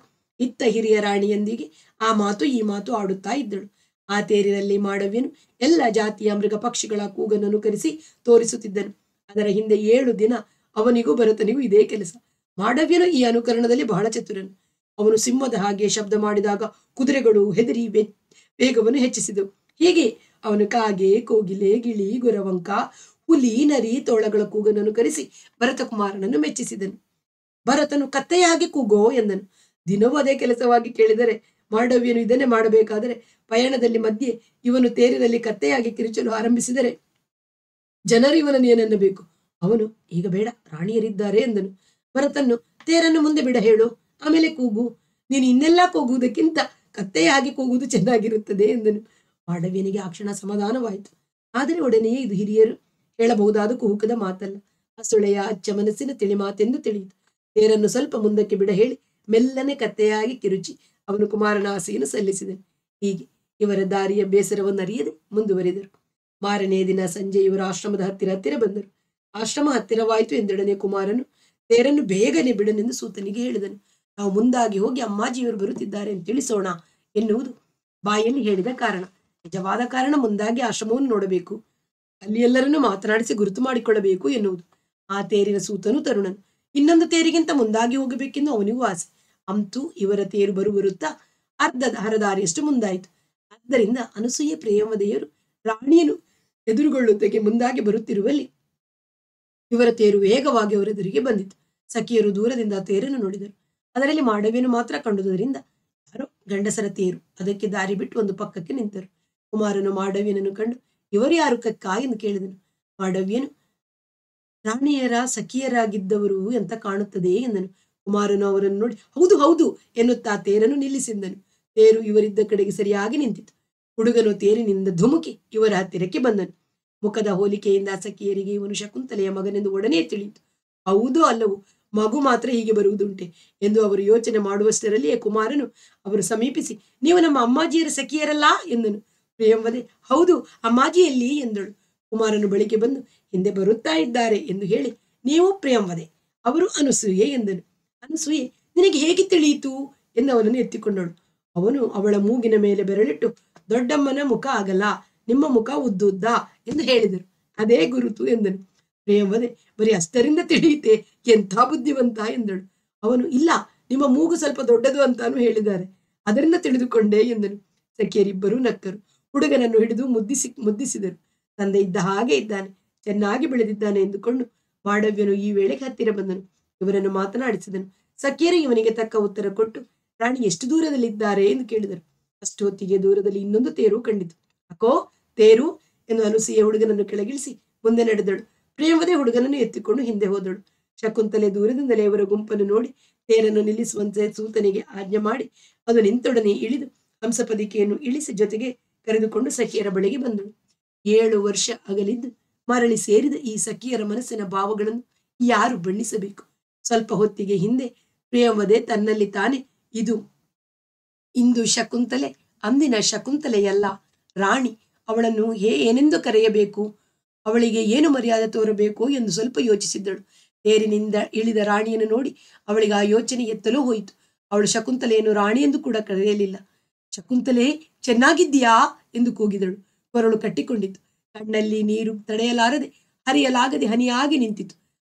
ಇತ್ತ ಹಿರಿಯ ರಾಣಿಯೊಂದಿಗೆ ಆ ಮಾತು ಈ ಮಾತು ಆಡುತ್ತಾ ಇದ್ದಳು ಆ ತೇರಿನಲ್ಲಿ ಮಾಡವ್ಯನು ಎಲ್ಲ ಜಾತಿಯ ಮೃಗ ಪಕ್ಷಿಗಳ ಕೂಗನ್ನು ಕರೆಸಿ ತೋರಿಸುತ್ತಿದ್ದನು ಅದರ ಹಿಂದೆ ಏಳು ದಿನ ಅವನಿಗೂ ಭರತನಿಗೂ ಇದೇ ಕೆಲಸ ಮಾಡವ್ಯನು ಈ ಅನುಕರಣದಲ್ಲಿ ಬಹಳ ಚತುರನು ಅವನು ಸಿಂಹದ ಹಾಗೆ ಶಬ್ದ ಮಾಡಿದಾಗ ಕುದುರೆಗಳು ಹೆದರಿ ವೇಗವನ್ನು ಹೆಚ್ಚಿಸಿದವು ಹೀಗೆ ಅವನು ಕಾಗೆ ಕೋಗಿಲೆ ಗಿಳಿ ಗುರವಂಕ ಹುಲಿ ನರಿ ತೋಳಗಳ ಕೂಗನನ್ನು ಕರೆಸಿ ಭರತಕುಮಾರನನ್ನು ಮೆಚ್ಚಿಸಿದನು ಭರತನು ಕತ್ತೆಯಾಗಿ ಕೂಗೋ ಎಂದನು ದಿನವೂ ಅದೇ ಕೆಲಸವಾಗಿ ಕೇಳಿದರೆ ಮಾಡವ್ಯನು ಇದನ್ನೇ ಮಾಡಬೇಕಾದರೆ ಪಯಣದಲ್ಲಿ ಮಧ್ಯೆ ಇವನು ತೇರಿನಲ್ಲಿ ಕತ್ತೆಯಾಗಿ ಕಿರಿಚಲು ಆರಂಭಿಸಿದರೆ ಜನರು ಇವನನ್ನು ಏನನ್ನಬೇಕು ಅವನು ಈಗ ಬೇಡ ರಾಣಿಯರಿದ್ದಾರೆ ಎಂದನು ಭರತನ್ನು ತೇರನ್ನು ಮುಂದೆ ಬಿಡ ಹೇಳು ಆಮೇಲೆ ಕೂಗು ನೀನು ಇನ್ನೆಲ್ಲಾ ಕೂಗುವುದಕ್ಕಿಂತ ಕತ್ತೆಯಾಗಿ ಕೂಗುವುದು ಚೆನ್ನಾಗಿರುತ್ತದೆ ಎಂದನು ಪಾಂಡವ್ಯನಿಗೆ ಆ ಕ್ಷಣ ಸಮಾಧಾನವಾಯಿತು ಆದರೆ ಒಡನೆಯೇ ಇದು ಹಿರಿಯರು ಹೇಳಬಹುದಾದ ಕುಹುಕದ ಮಾತಲ್ಲ ಅಸುಳೆಯ ಅಚ್ಚ ಮನಸ್ಸಿನ ತಿಳಿಮಾತೆಂದು ತಿಳಿಯಿತು ತೇರನ್ನು ಸ್ವಲ್ಪ ಮುಂದಕ್ಕೆ ಬಿಡ ಹೇಳಿ ಮೆಲ್ಲನೆ ಕತ್ತೆಯಾಗಿ ಕಿರುಚಿ ಅವನು ಕುಮಾರನ ಆಸೆಯನ್ನು ಸಲ್ಲಿಸಿದನು ಹೀಗೆ ಇವರ ದಾರಿಯ ಬೇಸರವನ್ನು ಅರಿಯದೆ ಮುಂದುವರಿದರು ಮಾರನೇ ದಿನ ಸಂಜೆ ಇವರು ಆಶ್ರಮದ ಹತ್ತಿರ ಹತ್ತಿರ ಬಂದರು ಆಶ್ರಮ ಹತ್ತಿರವಾಯಿತು ಎಂದೊಡನೆ ಕುಮಾರನು ತೇರನ್ನು ಬೇಗನೆ ಬಿಡನೆಂದು ಸೂತನಿಗೆ ಹೇಳಿದನು ನಾವು ಮುಂದಾಗಿ ಹೋಗಿ ಅಮ್ಮಾಜಿಯವರು ಬರುತ್ತಿದ್ದಾರೆ ಎಂದು ತಿಳಿಸೋಣ ಎನ್ನುವುದು ಬಾಯಲ್ಲಿ ಹೇಳಿದ ಕಾರಣ ನಿಜವಾದ ಕಾರಣ ಮುಂದಾಗಿ ಆಶ್ರಮವನ್ನು ನೋಡಬೇಕು ಅಲ್ಲಿ ಎಲ್ಲರನ್ನೂ ಮಾತನಾಡಿಸಿ ಗುರುತು ಮಾಡಿಕೊಳ್ಳಬೇಕು ಎನ್ನುವುದು ಆ ತೇರಿನ ಸೂತನು ತರುಣನು ಇನ್ನೊಂದು ತೇರಿಗಿಂತ ಮುಂದಾಗಿ ಹೋಗಬೇಕೆಂದು ಅವನಿಗೂ ಆಸೆ ಅಂತೂ ಇವರ ತೇರು ಬರುಬರುತ್ತಾ ಅರ್ಧ ಹರದಾರಿಯಷ್ಟು ಮುಂದಾಯಿತು ಆದ್ದರಿಂದ ಅನಸೂಯ ಪ್ರೇಮದೆಯರು ರಾಣಿಯನ್ನು ಎದುರುಗೊಳ್ಳುತ್ತಗೆ ಮುಂದಾಗಿ ಬರುತ್ತಿರುವಲ್ಲಿ ಇವರ ತೇರು ವೇಗವಾಗಿ ಅವರೆದುರಿಗೆ ಬಂದಿತು ಸಖಿಯರು ದೂರದಿಂದ ತೇರನ್ನು ನೋಡಿದರು ಅದರಲ್ಲಿ ಮಾಡವೇನು ಮಾತ್ರ ಕಂಡುದರಿಂದ ಯಾರೋ ಗಂಡಸರ ತೇರು ಅದಕ್ಕೆ ದಾರಿ ಬಿಟ್ಟು ಒಂದು ಪಕ್ಕಕ್ಕೆ ನಿಂತರು ಕುಮಾರನು ಮಾಡವ್ಯನನ್ನು ಕಂಡು ಇವರು ಯಾರು ಎಂದು ಕೇಳಿದನು ಮಾಡವ್ಯನು ರಾಣಿಯರ ಸಖಿಯರಾಗಿದ್ದವರು ಎಂತ ಕಾಣುತ್ತದೆ ಎಂದನು ಕುಮಾರನು ಅವರನ್ನು ನೋಡಿ ಹೌದು ಹೌದು ಎನ್ನುತ್ತಾ ತೇರನ್ನು ನಿಲ್ಲಿಸಿದ್ದನು ತೇರು ಇವರಿದ್ದ ಕಡೆಗೆ ಸರಿಯಾಗಿ ನಿಂತಿತು ಹುಡುಗನು ತೇರಿನಿಂದ ಧುಮುಕಿ ಇವರ ಹತ್ತಿರಕ್ಕೆ ಬಂದನು ಮುಖದ ಹೋಲಿಕೆಯಿಂದ ಸಖಿಯರಿಗೆ ಇವನು ಶಕುಂತಲೆಯ ಮಗನೆಂದು ಒಡನೆ ತಿಳಿಯಿತು ಹೌದು ಅಲ್ಲವು ಮಗು ಮಾತ್ರ ಹೀಗೆ ಬರುವುದುಂಟೆ ಎಂದು ಅವರು ಯೋಚನೆ ಮಾಡುವಷ್ಟರಲ್ಲಿಯೇ ಕುಮಾರನು ಅವರು ಸಮೀಪಿಸಿ ನೀವು ನಮ್ಮ ಅಮ್ಮಾಜಿಯರ ಸಖಿಯರಲ್ಲ ಎಂದನು ಪ್ರಿಯಂವದೆ ಹೌದು ಮಾಜಿಯಲ್ಲಿ ಎಂದಳು ಕುಮಾರನು ಬಳಿಗೆ ಬಂದು ಹಿಂದೆ ಬರುತ್ತಾ ಇದ್ದಾರೆ ಎಂದು ಹೇಳಿ ನೀವು ಪ್ರಿಯಂವದೆ ಅವರು ಅನಸೂಯೆ ಎಂದನು ಅನಸೂಯೆ ನಿನಗೆ ಹೇಗೆ ತಿಳಿಯಿತು ಎಂದು ಅವನನ್ನು ಎತ್ತಿಕೊಂಡಳು ಅವನು ಅವಳ ಮೂಗಿನ ಮೇಲೆ ಬೆರಳಿಟ್ಟು ದೊಡ್ಡಮ್ಮನ ಮುಖ ಆಗಲ್ಲ ನಿಮ್ಮ ಮುಖ ಉದ್ದುದ್ದ ಎಂದು ಹೇಳಿದರು ಅದೇ ಗುರುತು ಎಂದನು ಪ್ರಿಯಂವದೆ ಬರೀ ಅಷ್ಟರಿಂದ ತಿಳಿಯಿತೆ ಎಂಥ ಬುದ್ಧಿವಂತ ಎಂದಳು ಅವನು ಇಲ್ಲ ನಿಮ್ಮ ಮೂಗು ಸ್ವಲ್ಪ ದೊಡ್ಡದು ಅಂತಾನು ಹೇಳಿದ್ದಾರೆ ಅದರಿಂದ ತಿಳಿದುಕೊಂಡೆ ಎಂದನು ಸಖಿಯರಿಬ್ಬರೂ ನಕ್ಕರು ಹುಡುಗನನ್ನು ಹಿಡಿದು ಮುದ್ದಿಸಿ ಮುದ್ದಿಸಿದರು ತಂದೆ ಇದ್ದ ಹಾಗೆ ಇದ್ದಾನೆ ಚೆನ್ನಾಗಿ ಬೆಳೆದಿದ್ದಾನೆ ಎಂದುಕೊಂಡು ಮಾಡವ್ಯನು ಈ ವೇಳೆಗೆ ಹತ್ತಿರ ಬಂದನು ಇವರನ್ನು ಮಾತನಾಡಿಸಿದನು ಸಖಿಯರು ಇವನಿಗೆ ತಕ್ಕ ಉತ್ತರ ಕೊಟ್ಟು ರಾಣಿ ಎಷ್ಟು ದೂರದಲ್ಲಿದ್ದಾರೆ ಎಂದು ಕೇಳಿದರು ಅಷ್ಟು ಹೊತ್ತಿಗೆ ದೂರದಲ್ಲಿ ಇನ್ನೊಂದು ತೇರು ಕಂಡಿತು ಅಕೋ ತೇರು ಎಂದು ಅನುಸೂಯ ಹುಡುಗನನ್ನು ಕೆಳಗಿಳಿಸಿ ಮುಂದೆ ನಡೆದಳು ಪ್ರೇಮದೇ ಹುಡುಗನನ್ನು ಎತ್ತಿಕೊಂಡು ಹಿಂದೆ ಹೋದಳು ಶಕುಂತಲೆ ದೂರದಿಂದಲೇ ಇವರ ಗುಂಪನ್ನು ನೋಡಿ ತೇರನ್ನು ನಿಲ್ಲಿಸುವಂತೆ ಸೂತನಿಗೆ ಆಜ್ಞೆ ಮಾಡಿ ಅದು ನಿಂತೊಡನೆ ಇಳಿದು ಹಂಸಪದಿಕೆಯನ್ನು ಇಳಿಸಿ ಜೊತೆಗೆ ಕರೆದುಕೊಂಡು ಸಖಿಯರ ಬಳಿಗೆ ಬಂದಳು ಏಳು ವರ್ಷ ಅಗಲಿದ್ದು ಮರಳಿ ಸೇರಿದ ಈ ಸಖಿಯರ ಮನಸ್ಸಿನ ಭಾವಗಳನ್ನು ಯಾರು ಬಣ್ಣಿಸಬೇಕು ಸ್ವಲ್ಪ ಹೊತ್ತಿಗೆ ಹಿಂದೆ ಪ್ರಿಯವದೆ ತನ್ನಲ್ಲಿ ತಾನೇ ಇದು ಇಂದು ಶಕುಂತಲೆ ಅಂದಿನ ಶಕುಂತಲೆಯಲ್ಲ ರಾಣಿ ಅವಳನ್ನು ಹೇ ಏನೆಂದು ಕರೆಯಬೇಕು ಅವಳಿಗೆ ಏನು ಮರ್ಯಾದೆ ತೋರಬೇಕು ಎಂದು ಸ್ವಲ್ಪ ಯೋಚಿಸಿದ್ದಳು ತೇರಿನಿಂದ ಇಳಿದ ರಾಣಿಯನ್ನು ನೋಡಿ ಅವಳಿಗೆ ಆ ಯೋಚನೆ ಎತ್ತಲೂ ಹೋಯಿತು ಅವಳು ಶಕುಂತಲೆಯನ್ನು ರಾಣಿ ಎಂದು ಕೂಡ ಕರೆಯಲಿಲ್ಲ ಶಕುಂತಲೆ ಚೆನ್ನಾಗಿದ್ದೀಯಾ ಎಂದು ಕೂಗಿದಳು ಕೊರಳು ಕಟ್ಟಿಕೊಂಡಿತು ಕಣ್ಣಲ್ಲಿ ನೀರು ತಡೆಯಲಾರದೆ ಹರಿಯಲಾಗದೆ ಹನಿಯಾಗಿ ನಿಂತಿತು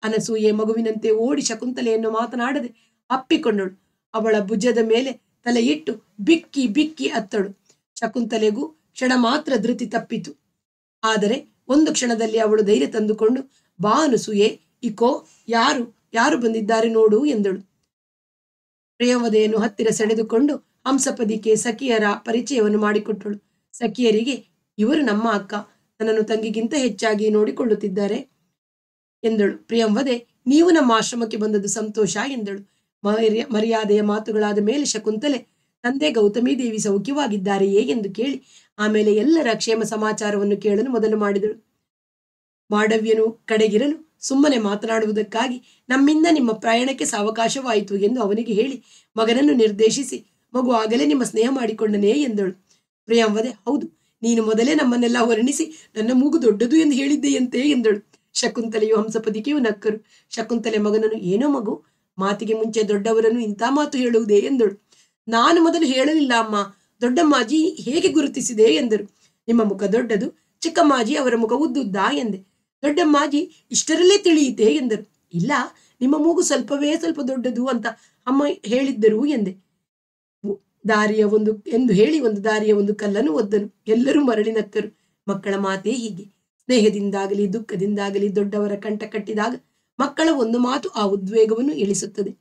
ಅನಸೂಯೆ ಮಗುವಿನಂತೆ ಓಡಿ ಶಕುಂತಲೆಯನ್ನು ಮಾತನಾಡದೆ ಅಪ್ಪಿಕೊಂಡಳು ಅವಳ ಭುಜದ ಮೇಲೆ ತಲೆ ಇಟ್ಟು ಬಿಕ್ಕಿ ಬಿಕ್ಕಿ ಅತ್ತಳು ಶಕುಂತಲೆಗೂ ಕ್ಷಣ ಮಾತ್ರ ಧೃತಿ ತಪ್ಪಿತು ಆದರೆ ಒಂದು ಕ್ಷಣದಲ್ಲಿ ಅವಳು ಧೈರ್ಯ ತಂದುಕೊಂಡು ಬಾ ಅನಸೂಯೆ ಇಕೋ ಯಾರು ಯಾರು ಬಂದಿದ್ದಾರೆ ನೋಡು ಎಂದಳು ಪ್ರೇಮವದೆಯನ್ನು ಹತ್ತಿರ ಸೆಳೆದುಕೊಂಡು ಹಂಸಪದಿಕೆ ಸಖಿಯರ ಪರಿಚಯವನ್ನು ಮಾಡಿಕೊಟ್ಟಳು ಸಖಿಯರಿಗೆ ಇವರು ನಮ್ಮ ಅಕ್ಕ ನನ್ನನ್ನು ತಂಗಿಗಿಂತ ಹೆಚ್ಚಾಗಿ ನೋಡಿಕೊಳ್ಳುತ್ತಿದ್ದಾರೆ ಎಂದಳು ಪ್ರಿಯಂವದೆ ನೀವು ನಮ್ಮ ಆಶ್ರಮಕ್ಕೆ ಬಂದದ್ದು ಸಂತೋಷ ಎಂದಳು ಮರ್ಯ ಮರ್ಯಾದೆಯ ಮಾತುಗಳಾದ ಮೇಲೆ ಶಕುಂತಲೆ ತಂದೆ ಗೌತಮಿ ದೇವಿ ಸೌಖ್ಯವಾಗಿದ್ದಾರೆಯೇ ಎಂದು ಕೇಳಿ ಆಮೇಲೆ ಎಲ್ಲರ ಕ್ಷೇಮ ಸಮಾಚಾರವನ್ನು ಕೇಳಲು ಮೊದಲು ಮಾಡಿದಳು ಮಾಡವ್ಯನು ಕಡೆಗಿರಲು ಸುಮ್ಮನೆ ಮಾತನಾಡುವುದಕ್ಕಾಗಿ ನಮ್ಮಿಂದ ನಿಮ್ಮ ಪ್ರಯಾಣಕ್ಕೆ ಸಾವಕಾಶವಾಯಿತು ಎಂದು ಅವನಿಗೆ ಹೇಳಿ ಮಗನನ್ನು ನಿರ್ದೇಶಿಸಿ ಮಗು ಆಗಲೇ ನಿಮ್ಮ ಸ್ನೇಹ ಮಾಡಿಕೊಂಡನೇ ಎಂದಳು ಪ್ರಿಯಾಂವದೆ ಹೌದು ನೀನು ಮೊದಲೇ ನಮ್ಮನ್ನೆಲ್ಲ ವರ್ಣಿಸಿ ನನ್ನ ಮೂಗು ದೊಡ್ಡದು ಎಂದು ಹೇಳಿದ್ದೆಯಂತೆ ಎಂದಳು ಶಕುಂತಲೆಯು ಹಂಸಪದಿಕೆಯು ನಕ್ಕರು ಶಕುಂತಲೆ ಮಗನನ್ನು ಏನೋ ಮಗು ಮಾತಿಗೆ ಮುಂಚೆ ದೊಡ್ಡವರನ್ನು ಇಂಥ ಮಾತು ಹೇಳುವುದೇ ಎಂದಳು ನಾನು ಮೊದಲು ಹೇಳಲಿಲ್ಲ ಅಮ್ಮ ದೊಡ್ಡಮ್ಮಾಜಿ ಹೇಗೆ ಗುರುತಿಸಿದೆ ಎಂದರು ನಿಮ್ಮ ಮುಖ ದೊಡ್ಡದು ಚಿಕ್ಕಮ್ಮಾಜಿ ಅವರ ಮುಖ ಉದ್ದುದ್ದಾ ಎಂದೆ ದೊಡ್ಡಮ್ಮಾಜಿ ಇಷ್ಟರಲ್ಲೇ ತಿಳಿಯಿತೆ ಎಂದರು ಇಲ್ಲ ನಿಮ್ಮ ಮೂಗು ಸ್ವಲ್ಪವೇ ಸ್ವಲ್ಪ ದೊಡ್ಡದು ಅಂತ ಅಮ್ಮ ಹೇಳಿದ್ದರು ಎಂದೆ ದಾರಿಯ ಒಂದು ಎಂದು ಹೇಳಿ ಒಂದು ದಾರಿಯ ಒಂದು ಕಲ್ಲನ್ನು ಒದ್ದನು ಎಲ್ಲರೂ ಮರಳಿ ನಕ್ಕರು ಮಕ್ಕಳ ಮಾತೇ ಹೀಗೆ ಸ್ನೇಹದಿಂದಾಗಲಿ ದುಃಖದಿಂದಾಗಲಿ ದೊಡ್ಡವರ ಕಂಠ ಕಟ್ಟಿದಾಗ ಮಕ್ಕಳ ಒಂದು ಮಾತು ಆ ಉದ್ವೇಗವನ್ನು ಇಳಿಸುತ್ತದೆ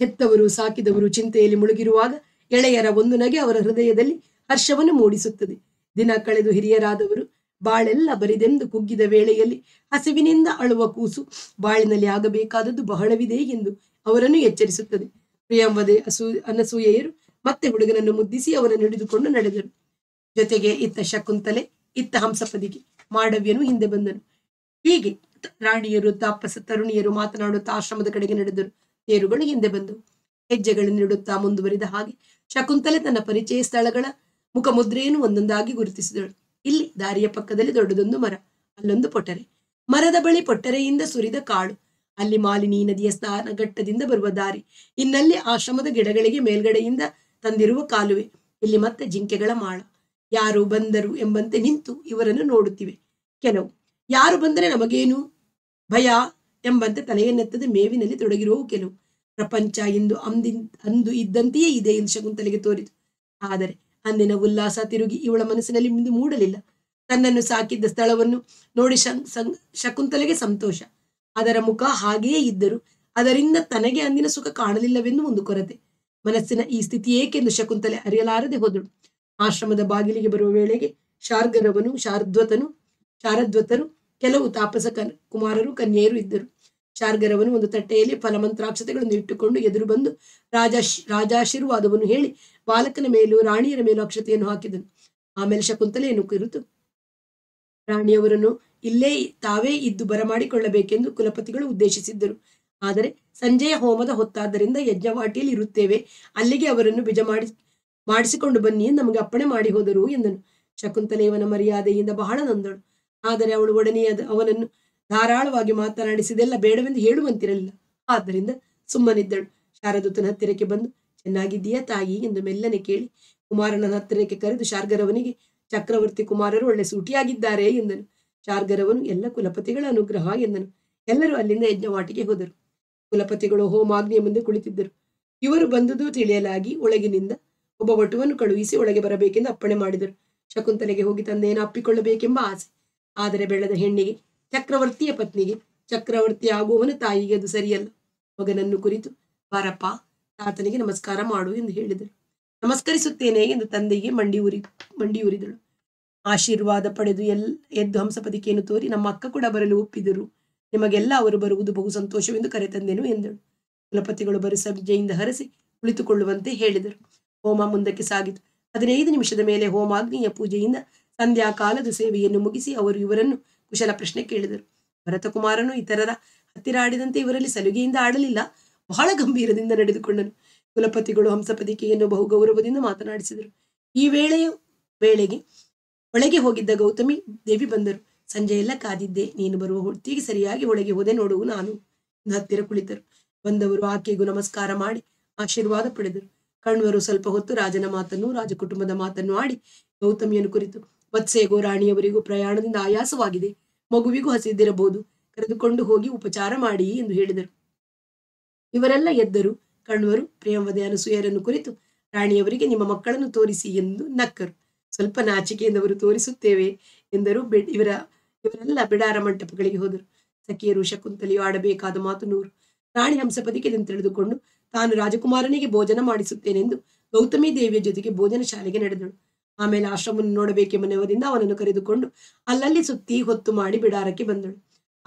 ಹೆತ್ತವರು ಸಾಕಿದವರು ಚಿಂತೆಯಲ್ಲಿ ಮುಳುಗಿರುವಾಗ ಎಳೆಯರ ಒಂದು ನಗೆ ಅವರ ಹೃದಯದಲ್ಲಿ ಹರ್ಷವನ್ನು ಮೂಡಿಸುತ್ತದೆ ದಿನ ಕಳೆದು ಹಿರಿಯರಾದವರು ಬಾಳೆಲ್ಲ ಬರಿದೆಂದು ಕುಗ್ಗಿದ ವೇಳೆಯಲ್ಲಿ ಹಸಿವಿನಿಂದ ಅಳುವ ಕೂಸು ಬಾಳಿನಲ್ಲಿ ಆಗಬೇಕಾದದ್ದು ಬಹಳವಿದೆ ಎಂದು ಅವರನ್ನು ಎಚ್ಚರಿಸುತ್ತದೆ ಪ್ರಿಯಾಂಬದೆ ಅಸೂ ಅನಸೂಯೆಯರು ಮತ್ತೆ ಹುಡುಗನನ್ನು ಮುದ್ದಿಸಿ ಅವನನ್ನು ಹಿಡಿದುಕೊಂಡು ನಡೆದರು ಜೊತೆಗೆ ಇತ್ತ ಶಕುಂತಲೆ ಇತ್ತ ಹಂಸಪದಿಗೆ ಮಾಡವ್ಯನು ಹಿಂದೆ ಬಂದನು ಹೀಗೆ ರಾಣಿಯರು ತಾಪಸ ತರುಣಿಯರು ಮಾತನಾಡುತ್ತಾ ಆಶ್ರಮದ ಕಡೆಗೆ ನಡೆದರು ತೇರುಗಳು ಹಿಂದೆ ಬಂದವು ಹೆಜ್ಜೆಗಳನ್ನು ನೀಡುತ್ತಾ ಮುಂದುವರಿದ ಹಾಗೆ ಶಕುಂತಲೆ ತನ್ನ ಪರಿಚಯ ಸ್ಥಳಗಳ ಮುಖಮುದ್ರೆಯನ್ನು ಒಂದೊಂದಾಗಿ ಗುರುತಿಸಿದಳು ಇಲ್ಲಿ ದಾರಿಯ ಪಕ್ಕದಲ್ಲಿ ದೊಡ್ಡದೊಂದು ಮರ ಅಲ್ಲೊಂದು ಪೊಟ್ಟರೆ ಮರದ ಬಳಿ ಪೊಟ್ಟರೆಯಿಂದ ಸುರಿದ ಕಾಡು ಅಲ್ಲಿ ಮಾಲಿನಿ ನದಿಯ ಸ್ನಾನಘಟ್ಟದಿಂದ ಬರುವ ದಾರಿ ಇನ್ನಲ್ಲಿ ಆಶ್ರಮದ ಗಿಡಗಳಿಗೆ ಮೇಲ್ಗಡೆಯಿಂದ ತಂದಿರುವ ಕಾಲುವೆ ಇಲ್ಲಿ ಮತ್ತೆ ಜಿಂಕೆಗಳ ಮಾಳ ಯಾರು ಬಂದರು ಎಂಬಂತೆ ನಿಂತು ಇವರನ್ನು ನೋಡುತ್ತಿವೆ ಕೆಲವು ಯಾರು ಬಂದರೆ ನಮಗೇನು ಭಯ ಎಂಬಂತೆ ತಲೆಯನ್ನೆತ್ತದೆ ಮೇವಿನಲ್ಲಿ ತೊಡಗಿರುವ ಕೆಲವು ಪ್ರಪಂಚ ಇಂದು ಅಂದಿ ಅಂದು ಇದ್ದಂತೆಯೇ ಇದೆ ಎಂದು ಶಕುಂತಲೆಗೆ ತೋರಿತು ಆದರೆ ಅಂದಿನ ಉಲ್ಲಾಸ ತಿರುಗಿ ಇವಳ ಮನಸ್ಸಿನಲ್ಲಿ ಮುಂದೆ ಮೂಡಲಿಲ್ಲ ತನ್ನನ್ನು ಸಾಕಿದ್ದ ಸ್ಥಳವನ್ನು ನೋಡಿ ಶಂ ಶಕುಂತಲೆಗೆ ಸಂತೋಷ ಅದರ ಮುಖ ಹಾಗೆಯೇ ಇದ್ದರು ಅದರಿಂದ ತನಗೆ ಅಂದಿನ ಸುಖ ಕಾಣಲಿಲ್ಲವೆಂದು ಒಂದು ಕೊರತೆ ಮನಸ್ಸಿನ ಈ ಸ್ಥಿತಿ ಏಕೆಂದು ಶಕುಂತಲೆ ಅರಿಯಲಾರದೆ ಹೋದಳು ಆಶ್ರಮದ ಬಾಗಿಲಿಗೆ ಬರುವ ವೇಳೆಗೆ ಶಾರ್ಗರವನು ಶಾರದ್ವತನು ಶಾರದ್ವತರು ಕೆಲವು ತಾಪಸ ಕುಮಾರರು ಕನ್ಯೆಯರು ಇದ್ದರು ಶಾರ್ಗರವನು ಒಂದು ತಟ್ಟೆಯಲ್ಲಿ ಫಲಮಂತ್ರಾಕ್ಷತೆಗಳನ್ನು ಇಟ್ಟುಕೊಂಡು ಎದುರು ಬಂದು ರಾಜಾಶ್ ರಾಜಾಶೀರ್ವಾದವನ್ನು ಹೇಳಿ ಬಾಲಕನ ಮೇಲೂ ರಾಣಿಯರ ಮೇಲೂ ಅಕ್ಷತೆಯನ್ನು ಹಾಕಿದನು ಆಮೇಲೆ ಶಕುಂತಲೆಯನ್ನು ಕುರಿತು ರಾಣಿಯವರನ್ನು ಇಲ್ಲೇ ತಾವೇ ಇದ್ದು ಬರಮಾಡಿಕೊಳ್ಳಬೇಕೆಂದು ಕುಲಪತಿಗಳು ಉದ್ದೇಶಿಸಿದ್ದರು ಆದರೆ ಸಂಜೆಯ ಹೋಮದ ಹೊತ್ತಾದ್ದರಿಂದ ಯಜ್ಞವಾಟಿಯಲ್ಲಿ ಇರುತ್ತೇವೆ ಅಲ್ಲಿಗೆ ಅವರನ್ನು ಬಿಜ ಮಾಡಿ ಮಾಡಿಸಿಕೊಂಡು ಬನ್ನಿ ನಮಗೆ ಅಪ್ಪಣೆ ಮಾಡಿ ಹೋದರು ಎಂದನು ಶಕುಂತಲೆಯವನ ಮರ್ಯಾದೆಯಿಂದ ಬಹಳ ನೊಂದಳು ಆದರೆ ಅವಳು ಒಡನೆಯಾದ ಅವನನ್ನು ಧಾರಾಳವಾಗಿ ಮಾತನಾಡಿಸಿದೆಲ್ಲ ಬೇಡವೆಂದು ಹೇಳುವಂತಿರಲಿಲ್ಲ ಆದ್ದರಿಂದ ಸುಮ್ಮನಿದ್ದಳು ಶಾರದೂತನ ಹತ್ತಿರಕ್ಕೆ ಬಂದು ಚೆನ್ನಾಗಿದ್ದೀಯ ತಾಯಿ ಎಂದು ಮೆಲ್ಲನೆ ಕೇಳಿ ಕುಮಾರನ ಹತ್ತಿರಕ್ಕೆ ಕರೆದು ಶಾರ್ಗರವನಿಗೆ ಚಕ್ರವರ್ತಿ ಕುಮಾರರು ಒಳ್ಳೆ ಸೂಟಿಯಾಗಿದ್ದಾರೆ ಎಂದನು ಶಾರ್ಗರವನು ಎಲ್ಲ ಕುಲಪತಿಗಳ ಅನುಗ್ರಹ ಎಂದನು ಎಲ್ಲರೂ ಅಲ್ಲಿಂದ ಯಜ್ಞವಾಟಿಗೆ ಹೋದರು ಕುಲಪತಿಗಳು ಹೋಮಾಗ್ನಿಯ ಮುಂದೆ ಕುಳಿತಿದ್ದರು ಇವರು ಬಂದುದು ತಿಳಿಯಲಾಗಿ ಒಳಗಿನಿಂದ ಒಬ್ಬ ವಟುವನ್ನು ಕಳುಹಿಸಿ ಒಳಗೆ ಬರಬೇಕೆಂದು ಅಪ್ಪಣೆ ಮಾಡಿದರು ಶಕುಂತಲೆಗೆ ಹೋಗಿ ತಂದೆಯನ್ನು ಅಪ್ಪಿಕೊಳ್ಳಬೇಕೆಂಬ ಆಸೆ ಆದರೆ ಬೆಳೆದ ಹೆಣ್ಣಿಗೆ ಚಕ್ರವರ್ತಿಯ ಪತ್ನಿಗೆ ಚಕ್ರವರ್ತಿ ಆಗುವವನ ತಾಯಿಗೆ ಅದು ಸರಿಯಲ್ಲ ಮಗನನ್ನು ಕುರಿತು ಬಾರಪ್ಪ ತಾತನಿಗೆ ನಮಸ್ಕಾರ ಮಾಡು ಎಂದು ಹೇಳಿದರು ನಮಸ್ಕರಿಸುತ್ತೇನೆ ಎಂದು ತಂದೆಗೆ ಮಂಡಿ ಉರಿ ಮಂಡಿಯೂರಿದಳು ಆಶೀರ್ವಾದ ಪಡೆದು ಎಲ್ ಎದ್ದು ಹಂಸಪದಿಕೆಯನ್ನು ತೋರಿ ನಮ್ಮ ಅಕ್ಕ ಕೂಡ ಬರಲು ಒಪ್ಪಿದರು ನಿಮಗೆಲ್ಲ ಅವರು ಬರುವುದು ಬಹು ಸಂತೋಷವೆಂದು ಕರೆತಂದೆನು ಎಂದಳು ಕುಲಪತಿಗಳು ಬರು ಸಂಜೆಯಿಂದ ಹರಸಿ ಕುಳಿತುಕೊಳ್ಳುವಂತೆ ಹೇಳಿದರು ಹೋಮ ಮುಂದಕ್ಕೆ ಸಾಗಿತು ಹದಿನೈದು ನಿಮಿಷದ ಮೇಲೆ ಹೋಮಾಗ್ನಿಯ ಪೂಜೆಯಿಂದ ಸಂಧ್ಯಾ ಕಾಲದ ಸೇವೆಯನ್ನು ಮುಗಿಸಿ ಅವರು ಇವರನ್ನು ಕುಶಲ ಪ್ರಶ್ನೆ ಕೇಳಿದರು ಭರತಕುಮಾರನು ಇತರರ ಹತ್ತಿರ ಆಡಿದಂತೆ ಇವರಲ್ಲಿ ಸಲುಗೆಯಿಂದ ಆಡಲಿಲ್ಲ ಬಹಳ ಗಂಭೀರದಿಂದ ನಡೆದುಕೊಂಡನು ಕುಲಪತಿಗಳು ಹಂಸಪದಿಕೆಯನ್ನು ಬಹು ಗೌರವದಿಂದ ಮಾತನಾಡಿಸಿದರು ಈ ವೇಳೆಯ ವೇಳೆಗೆ ಒಳಗೆ ಹೋಗಿದ್ದ ಗೌತಮಿ ದೇವಿ ಬಂದರು ಸಂಜೆಯೆಲ್ಲ ಕಾದಿದ್ದೆ ನೀನು ಬರುವ ಹೊತ್ತಿಗೆ ಸರಿಯಾಗಿ ಒಳಗೆ ಹೋದೆ ನೋಡುವು ನಾನು ಹತ್ತಿರ ಕುಳಿತರು ಬಂದವರು ಆಕೆಗೂ ನಮಸ್ಕಾರ ಮಾಡಿ ಆಶೀರ್ವಾದ ಪಡೆದರು ಕಣ್ವರು ಸ್ವಲ್ಪ ಹೊತ್ತು ರಾಜನ ಮಾತನ್ನು ರಾಜಕುಟುಂಬದ ಮಾತನ್ನು ಆಡಿ ಗೌತಮಿಯನ್ನು ಕುರಿತು ವತ್ಸೆಗೋ ರಾಣಿಯವರಿಗೂ ಪ್ರಯಾಣದಿಂದ ಆಯಾಸವಾಗಿದೆ ಮಗುವಿಗೂ ಹಸಿದಿರಬಹುದು ಕರೆದುಕೊಂಡು ಹೋಗಿ ಉಪಚಾರ ಮಾಡಿ ಎಂದು ಹೇಳಿದರು ಇವರೆಲ್ಲ ಎದ್ದರು ಕಣ್ವರು ಪ್ರೇಮವದೆ ಅನಸೂಯರನ್ನು ಕುರಿತು ರಾಣಿಯವರಿಗೆ ನಿಮ್ಮ ಮಕ್ಕಳನ್ನು ತೋರಿಸಿ ಎಂದು ನಕ್ಕರು ಸ್ವಲ್ಪ ಅವರು ತೋರಿಸುತ್ತೇವೆ ಎಂದರು ಇವರ ಇವರೆಲ್ಲ ಬಿಡಾರ ಮಂಟಪಗಳಿಗೆ ಹೋದರು ಸಖಿಯರು ಶಕುಂತಲೆಯು ಆಡಬೇಕಾದ ಮಾತು ನೂರು ರಾಣಿ ಹಂಸ ಎಂದು ತಿಳಿದುಕೊಂಡು ತಾನು ರಾಜಕುಮಾರನಿಗೆ ಭೋಜನ ಮಾಡಿಸುತ್ತೇನೆಂದು ಗೌತಮಿ ದೇವಿಯ ಜೊತೆಗೆ ಭೋಜನ ಶಾಲೆಗೆ ನಡೆದಳು ಆಮೇಲೆ ಆಶ್ರಮವನ್ನು ನೆವದಿಂದ ಅವನನ್ನು ಕರೆದುಕೊಂಡು ಅಲ್ಲಲ್ಲಿ ಸುತ್ತಿ ಹೊತ್ತು ಮಾಡಿ ಬಿಡಾರಕ್ಕೆ ಬಂದಳು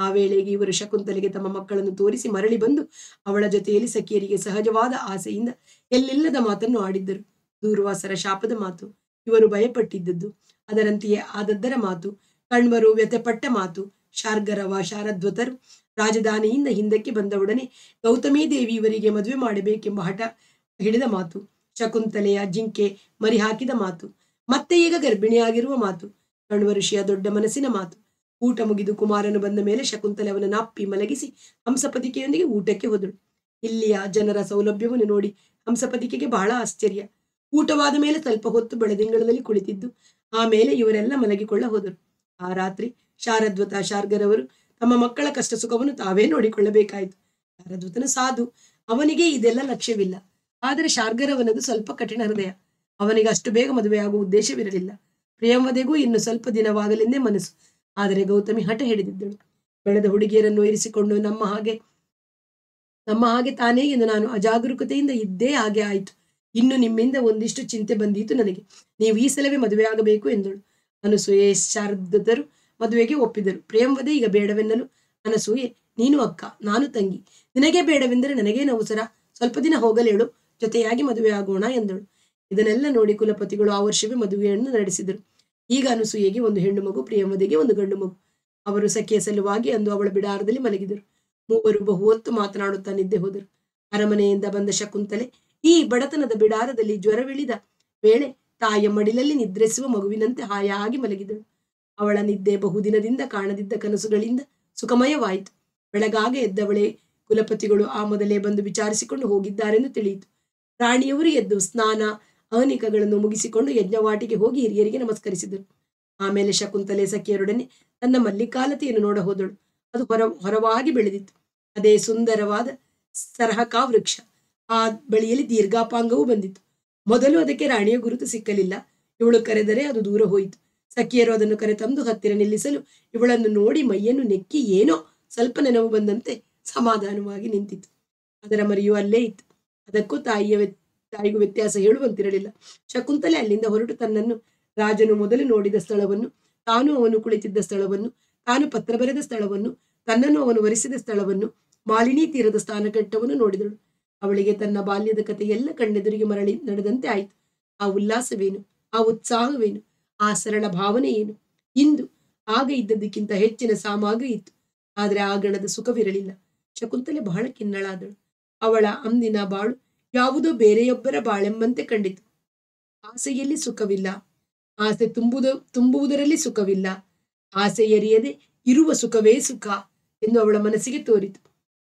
ಆ ವೇಳೆಗೆ ಇವರು ಶಕುಂತಲೆಗೆ ತಮ್ಮ ಮಕ್ಕಳನ್ನು ತೋರಿಸಿ ಮರಳಿ ಬಂದು ಅವಳ ಜೊತೆಯಲ್ಲಿ ಸಖಿಯರಿಗೆ ಸಹಜವಾದ ಆಸೆಯಿಂದ ಎಲ್ಲಿಲ್ಲದ ಮಾತನ್ನು ಆಡಿದ್ದರು ದೂರ್ವಾಸರ ಶಾಪದ ಮಾತು ಇವರು ಭಯಪಟ್ಟಿದ್ದದ್ದು ಅದರಂತೆಯೇ ಆದದ್ದರ ಮಾತು ಕಣ್ವರು ವ್ಯಥಪಟ್ಟ ಮಾತು ಶಾರ್ಗರವ ಶಾರದ್ವತರು ರಾಜಧಾನಿಯಿಂದ ಹಿಂದಕ್ಕೆ ಬಂದವುಡನೆ ಗೌತಮೀ ದೇವಿ ಇವರಿಗೆ ಮದುವೆ ಮಾಡಬೇಕೆಂಬ ಹಠ ಹಿಡಿದ ಮಾತು ಶಕುಂತಲೆಯ ಜಿಂಕೆ ಮರಿ ಹಾಕಿದ ಮಾತು ಮತ್ತೆ ಈಗ ಗರ್ಭಿಣಿಯಾಗಿರುವ ಮಾತು ಕಣ್ವ ಋಷಿಯ ದೊಡ್ಡ ಮನಸ್ಸಿನ ಮಾತು ಊಟ ಮುಗಿದು ಕುಮಾರನು ಬಂದ ಮೇಲೆ ಶಕುಂತಲೆ ಅವನ ಅಪ್ಪಿ ಮಲಗಿಸಿ ಹಂಸಪತಿಕೆಯೊಂದಿಗೆ ಊಟಕ್ಕೆ ಹೋದಳು ಇಲ್ಲಿಯ ಜನರ ಸೌಲಭ್ಯವನ್ನು ನೋಡಿ ಹಂಸಪತಿಕೆಗೆ ಬಹಳ ಆಶ್ಚರ್ಯ ಊಟವಾದ ಮೇಲೆ ಸ್ವಲ್ಪ ಹೊತ್ತು ಬೆಳದಿಂಗಳಲ್ಲಿ ಕುಳಿತಿದ್ದು ಆಮೇಲೆ ಇವರೆಲ್ಲ ಮಲಗಿಕೊಳ್ಳ ಹೋದರು ಆ ರಾತ್ರಿ ಶಾರದ್ವತ ಶಾರ್ಗರವರು ತಮ್ಮ ಮಕ್ಕಳ ಕಷ್ಟ ಸುಖವನ್ನು ತಾವೇ ನೋಡಿಕೊಳ್ಳಬೇಕಾಯಿತು ಶಾರದ್ವತನ ಸಾಧು ಅವನಿಗೆ ಇದೆಲ್ಲ ಲಕ್ಷ್ಯವಿಲ್ಲ ಆದರೆ ಶಾರ್ಗರವನದು ಸ್ವಲ್ಪ ಕಠಿಣ ಹೃದಯ ಅವನಿಗೆ ಅಷ್ಟು ಬೇಗ ಮದುವೆಯಾಗುವ ಉದ್ದೇಶವಿರಲಿಲ್ಲ ಪ್ರಿಯಂವದೆಗೂ ಇನ್ನು ಸ್ವಲ್ಪ ದಿನವಾಗಲೆಂದೇ ಮನಸ್ಸು ಆದರೆ ಗೌತಮಿ ಹಠ ಹಿಡಿದಿದ್ದಳು ಬೆಳೆದ ಹುಡುಗಿಯರನ್ನು ಇರಿಸಿಕೊಂಡು ನಮ್ಮ ಹಾಗೆ ನಮ್ಮ ಹಾಗೆ ತಾನೇ ಎಂದು ನಾನು ಅಜಾಗರೂಕತೆಯಿಂದ ಇದ್ದೇ ಹಾಗೆ ಆಯಿತು ಇನ್ನು ನಿಮ್ಮಿಂದ ಒಂದಿಷ್ಟು ಚಿಂತೆ ಬಂದಿತ್ತು ನನಗೆ ನೀವು ಈ ಸಲವೇ ಮದುವೆ ಆಗಬೇಕು ಎಂದಳು ಅನಸೂಯೆ ಶಾರ್ದರು ಮದುವೆಗೆ ಒಪ್ಪಿದರು ಪ್ರೇಮವದೇ ಈಗ ಬೇಡವೆನ್ನಲು ಅನಸೂಯೆ ನೀನು ಅಕ್ಕ ನಾನು ತಂಗಿ ನಿನಗೆ ಬೇಡವೆಂದರೆ ನನಗೇನು ಅವಸರ ಸ್ವಲ್ಪ ದಿನ ಹೋಗಲೇಳು ಜೊತೆಯಾಗಿ ಮದುವೆ ಆಗೋಣ ಎಂದಳು ಇದನ್ನೆಲ್ಲ ನೋಡಿ ಕುಲಪತಿಗಳು ಆ ವರ್ಷವೇ ಮದುವೆಯನ್ನು ನಡೆಸಿದರು ಈಗ ಅನಸೂಯೆಗೆ ಒಂದು ಹೆಣ್ಣು ಮಗು ಪ್ರಿಯಂವದಿಗೆ ಒಂದು ಗಂಡು ಮಗು ಅವರು ಸಖಿಯ ಸಲುವಾಗಿ ಅಂದು ಅವಳ ಬಿಡಾರದಲ್ಲಿ ಮಲಗಿದರು ಮೂವರು ಬಹು ಹೊತ್ತು ಮಾತನಾಡುತ್ತಾ ನಿದ್ದೆ ಹೋದರು ಅರಮನೆಯಿಂದ ಬಂದ ಶಕುಂತಲೆ ಈ ಬಡತನದ ಬಿಡಾರದಲ್ಲಿ ಜ್ವರವಿಳಿದ ವೇಳೆ ತಾಯ ಮಡಿಲಲ್ಲಿ ನಿದ್ರಿಸುವ ಮಗುವಿನಂತೆ ಹಾಯಾಗಿ ಮಲಗಿದಳು ಅವಳ ನಿದ್ದೆ ಬಹುದಿನದಿಂದ ಕಾಣದಿದ್ದ ಕನಸುಗಳಿಂದ ಸುಖಮಯವಾಯಿತು ಬೆಳಗಾಗ ಎದ್ದವಳೆ ಕುಲಪತಿಗಳು ಆ ಮೊದಲೇ ಬಂದು ವಿಚಾರಿಸಿಕೊಂಡು ಹೋಗಿದ್ದಾರೆಂದು ತಿಳಿಯಿತು ರಾಣಿಯವರು ಎದ್ದು ಸ್ನಾನ ಅನೇಕಗಳನ್ನು ಮುಗಿಸಿಕೊಂಡು ಯಜ್ಞವಾಟಿಗೆ ಹೋಗಿ ಹಿರಿಯರಿಗೆ ನಮಸ್ಕರಿಸಿದರು ಆಮೇಲೆ ಶಕುಂತಲೆ ಸಖಿಯರೊಡನೆ ತನ್ನ ಮಲ್ಲಿಕಾಲತೆಯನ್ನು ನೋಡ ಹೋದಳು ಅದು ಹೊರ ಹೊರವಾಗಿ ಬೆಳೆದಿತ್ತು ಅದೇ ಸುಂದರವಾದ ಸರಹಕಾ ವೃಕ್ಷ ಆ ಬಳಿಯಲ್ಲಿ ದೀರ್ಘಾಪಾಂಗವೂ ಬಂದಿತ್ತು ಮೊದಲು ಅದಕ್ಕೆ ರಾಣಿಯ ಗುರುತು ಸಿಕ್ಕಲಿಲ್ಲ ಇವಳು ಕರೆದರೆ ಅದು ದೂರ ಹೋಯಿತು ಸಖಿಯರು ಅದನ್ನು ಕರೆತಂದು ಹತ್ತಿರ ನಿಲ್ಲಿಸಲು ಇವಳನ್ನು ನೋಡಿ ಮೈಯನ್ನು ನೆಕ್ಕಿ ಏನೋ ಸ್ವಲ್ಪ ನೆನವು ಬಂದಂತೆ ಸಮಾಧಾನವಾಗಿ ನಿಂತಿತು ಅದರ ಮರಿಯು ಅಲ್ಲೇ ಇತ್ತು ಅದಕ್ಕೂ ತಾಯಿಯ ತಾಯಿಗೂ ವ್ಯತ್ಯಾಸ ಹೇಳುವಂತಿರಲಿಲ್ಲ ಶಕುಂತಲೆ ಅಲ್ಲಿಂದ ಹೊರಟು ತನ್ನನ್ನು ರಾಜನು ಮೊದಲು ನೋಡಿದ ಸ್ಥಳವನ್ನು ತಾನು ಅವನು ಕುಳಿತಿದ್ದ ಸ್ಥಳವನ್ನು ತಾನು ಪತ್ರ ಬರೆದ ಸ್ಥಳವನ್ನು ತನ್ನನ್ನು ಅವನು ವರಿಸಿದ ಸ್ಥಳವನ್ನು ಮಾಲಿನಿ ತೀರದ ಸ್ಥಾನಘಟ್ಟವನ್ನು ನೋಡಿದಳು ಅವಳಿಗೆ ತನ್ನ ಬಾಲ್ಯದ ಕಥೆ ಎಲ್ಲ ಕಣ್ಣೆದುರಿಗೆ ಮರಳಿ ನಡೆದಂತೆ ಆಯಿತು ಆ ಉಲ್ಲಾಸವೇನು ಆ ಉತ್ಸಾಹವೇನು ಆ ಸರಳ ಭಾವನೆ ಏನು ಇಂದು ಆಗ ಇದ್ದದಕ್ಕಿಂತ ಹೆಚ್ಚಿನ ಸಾಮಗ್ರಿ ಇತ್ತು ಆದರೆ ಆ ಗಣದ ಸುಖವಿರಲಿಲ್ಲ ಶಕುಂತಲೆ ಬಹಳ ಕಿನ್ನಳಾದಳು ಅವಳ ಅಂದಿನ ಬಾಳು ಯಾವುದೋ ಬೇರೆಯೊಬ್ಬರ ಬಾಳೆಂಬಂತೆ ಕಂಡಿತು ಆಸೆಯಲ್ಲಿ ಸುಖವಿಲ್ಲ ಆಸೆ ತುಂಬುದು ತುಂಬುವುದರಲ್ಲಿ ಸುಖವಿಲ್ಲ ಆಸೆ ಎರಿಯದೆ ಇರುವ ಸುಖವೇ ಸುಖ ಎಂದು ಅವಳ ಮನಸ್ಸಿಗೆ ತೋರಿತು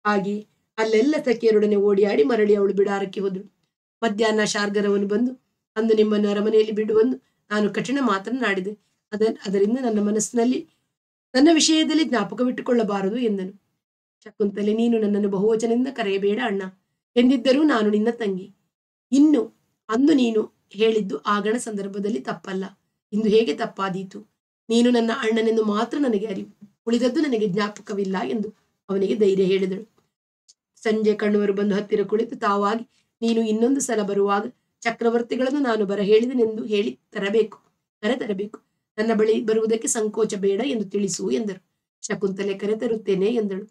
ಹಾಗೆ ಅಲ್ಲೆಲ್ಲ ಸಖಿಯರೊಡನೆ ಓಡಿಯಾಡಿ ಮರಳಿ ಅವಳು ಬಿಡಾರಕ್ಕೆ ಹೋದಳು ಮಧ್ಯಾಹ್ನ ಶಾರ್ಗರವನು ಬಂದು ಅಂದು ನಿಮ್ಮನ್ನು ಅರಮನೆಯಲ್ಲಿ ಬಿಡುವಂದು ನಾನು ಕಠಿಣ ಮಾತನಾಡಿದೆ ಅದ ಅದರಿಂದ ನನ್ನ ಮನಸ್ಸಿನಲ್ಲಿ ನನ್ನ ವಿಷಯದಲ್ಲಿ ಜ್ಞಾಪಕವಿಟ್ಟುಕೊಳ್ಳಬಾರದು ಎಂದನು ಶಕುಂತಲೆ ನೀನು ನನ್ನನ್ನು ಬಹುವಚನದಿಂದ ಕರೆಯಬೇಡ ಅಣ್ಣ ಎಂದಿದ್ದರೂ ನಾನು ನಿನ್ನ ತಂಗಿ ಇನ್ನು ಅಂದು ನೀನು ಹೇಳಿದ್ದು ಆಗಣ ಸಂದರ್ಭದಲ್ಲಿ ತಪ್ಪಲ್ಲ ಇಂದು ಹೇಗೆ ತಪ್ಪಾದೀತು ನೀನು ನನ್ನ ಅಣ್ಣನೆಂದು ಮಾತ್ರ ನನಗೆ ಅರಿವು ಉಳಿದದ್ದು ನನಗೆ ಜ್ಞಾಪಕವಿಲ್ಲ ಎಂದು ಅವನಿಗೆ ಧೈರ್ಯ ಹೇಳಿದಳು ಸಂಜೆ ಕಣ್ಣುವರು ಬಂದು ಹತ್ತಿರ ಕುಳಿತು ತಾವಾಗಿ ನೀನು ಇನ್ನೊಂದು ಸಲ ಬರುವಾಗ ಚಕ್ರವರ್ತಿಗಳನ್ನು ನಾನು ಬರ ಹೇಳಿದನೆಂದು ಹೇಳಿ ತರಬೇಕು ಕರೆ ತರಬೇಕು ನನ್ನ ಬಳಿ ಬರುವುದಕ್ಕೆ ಸಂಕೋಚ ಬೇಡ ಎಂದು ತಿಳಿಸು ಎಂದರು ಶಕುಂತಲೆ ಕರೆ ತರುತ್ತೇನೆ ಎಂದಳು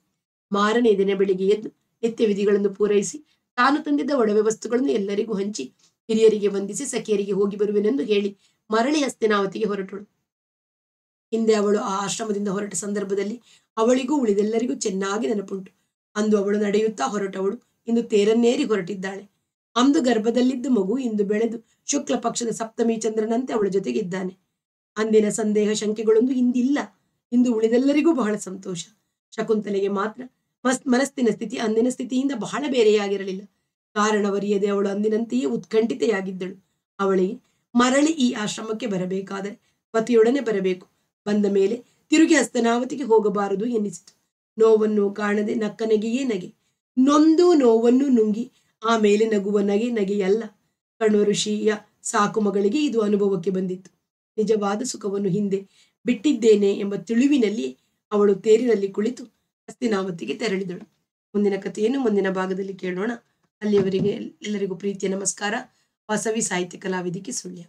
ಮಾರನೇ ದಿನ ಬೆಳಿಗ್ಗೆ ಎದ್ದು ನಿತ್ಯ ವಿಧಿಗಳನ್ನು ಪೂರೈಸಿ ತಾನು ತಂದಿದ್ದ ಒಡವೆ ವಸ್ತುಗಳನ್ನು ಎಲ್ಲರಿಗೂ ಹಂಚಿ ಹಿರಿಯರಿಗೆ ವಂದಿಸಿ ಸಖಿಯರಿಗೆ ಹೋಗಿ ಬರುವೆನೆಂದು ಹೇಳಿ ಮರಳಿ ಹಸ್ತಿನಾವತಿಗೆ ಹೊರಟಳು ಹಿಂದೆ ಅವಳು ಆ ಆಶ್ರಮದಿಂದ ಹೊರಟ ಸಂದರ್ಭದಲ್ಲಿ ಅವಳಿಗೂ ಉಳಿದೆಲ್ಲರಿಗೂ ಚೆನ್ನಾಗಿ ನೆನಪುಂಟು ಅಂದು ಅವಳು ನಡೆಯುತ್ತಾ ಹೊರಟವಳು ಇಂದು ತೇರನ್ನೇರಿ ಹೊರಟಿದ್ದಾಳೆ ಅಂದು ಗರ್ಭದಲ್ಲಿದ್ದ ಮಗು ಇಂದು ಬೆಳೆದು ಶುಕ್ಲ ಪಕ್ಷದ ಸಪ್ತಮಿ ಚಂದ್ರನಂತೆ ಅವಳ ಜೊತೆಗಿದ್ದಾನೆ ಅಂದಿನ ಸಂದೇಹ ಶಂಕೆಗಳೊಂದು ಇಂದಿಲ್ಲ ಇಂದು ಉಳಿದೆಲ್ಲರಿಗೂ ಬಹಳ ಸಂತೋಷ ಶಕುಂತಲೆಗೆ ಮಾತ್ರ ಮಸ್ ಮನಸ್ಸಿನ ಸ್ಥಿತಿ ಅಂದಿನ ಸ್ಥಿತಿಯಿಂದ ಬಹಳ ಬೇರೆಯಾಗಿರಲಿಲ್ಲ ಕಾರಣವರಿಯದೆ ಅವಳು ಅಂದಿನಂತೆಯೇ ಉತ್ಕಂಠಿತೆಯಾಗಿದ್ದಳು ಅವಳಿಗೆ ಮರಳಿ ಈ ಆಶ್ರಮಕ್ಕೆ ಬರಬೇಕಾದರೆ ಪತಿಯೊಡನೆ ಬರಬೇಕು ಬಂದ ಮೇಲೆ ತಿರುಗಿ ಹಸ್ತನಾವತಿಗೆ ಹೋಗಬಾರದು ಎನ್ನಿಸಿತು ನೋವನ್ನು ಕಾಣದೆ ನಗೆಯೇ ನಗೆ ನೊಂದು ನೋವನ್ನು ನುಂಗಿ ಆಮೇಲೆ ನಗುವ ನಗೆ ನಗೆಯಲ್ಲ ಕಣ್ವ ಋಷಿಯ ಸಾಕು ಮಗಳಿಗೆ ಇದು ಅನುಭವಕ್ಕೆ ಬಂದಿತ್ತು ನಿಜವಾದ ಸುಖವನ್ನು ಹಿಂದೆ ಬಿಟ್ಟಿದ್ದೇನೆ ಎಂಬ ತಿಳಿವಿನಲ್ಲಿ ಅವಳು ತೇರಿನಲ್ಲಿ ಕುಳಿತು ಹಸ್ತಿನಾವತಿಗೆ ತೆರಳಿದಳು ಮುಂದಿನ ಕಥೆಯನ್ನು ಮುಂದಿನ ಭಾಗದಲ್ಲಿ ಕೇಳೋಣ ಅಲ್ಲಿಯವರಿಗೆ ಎಲ್ಲರಿಗೂ ಪ್ರೀತಿಯ ನಮಸ್ಕಾರ ವಾಸವಿ ಸಾಹಿತ್ಯ ಕಲಾವಿದಿಕೆ ಸುಳ್ಯ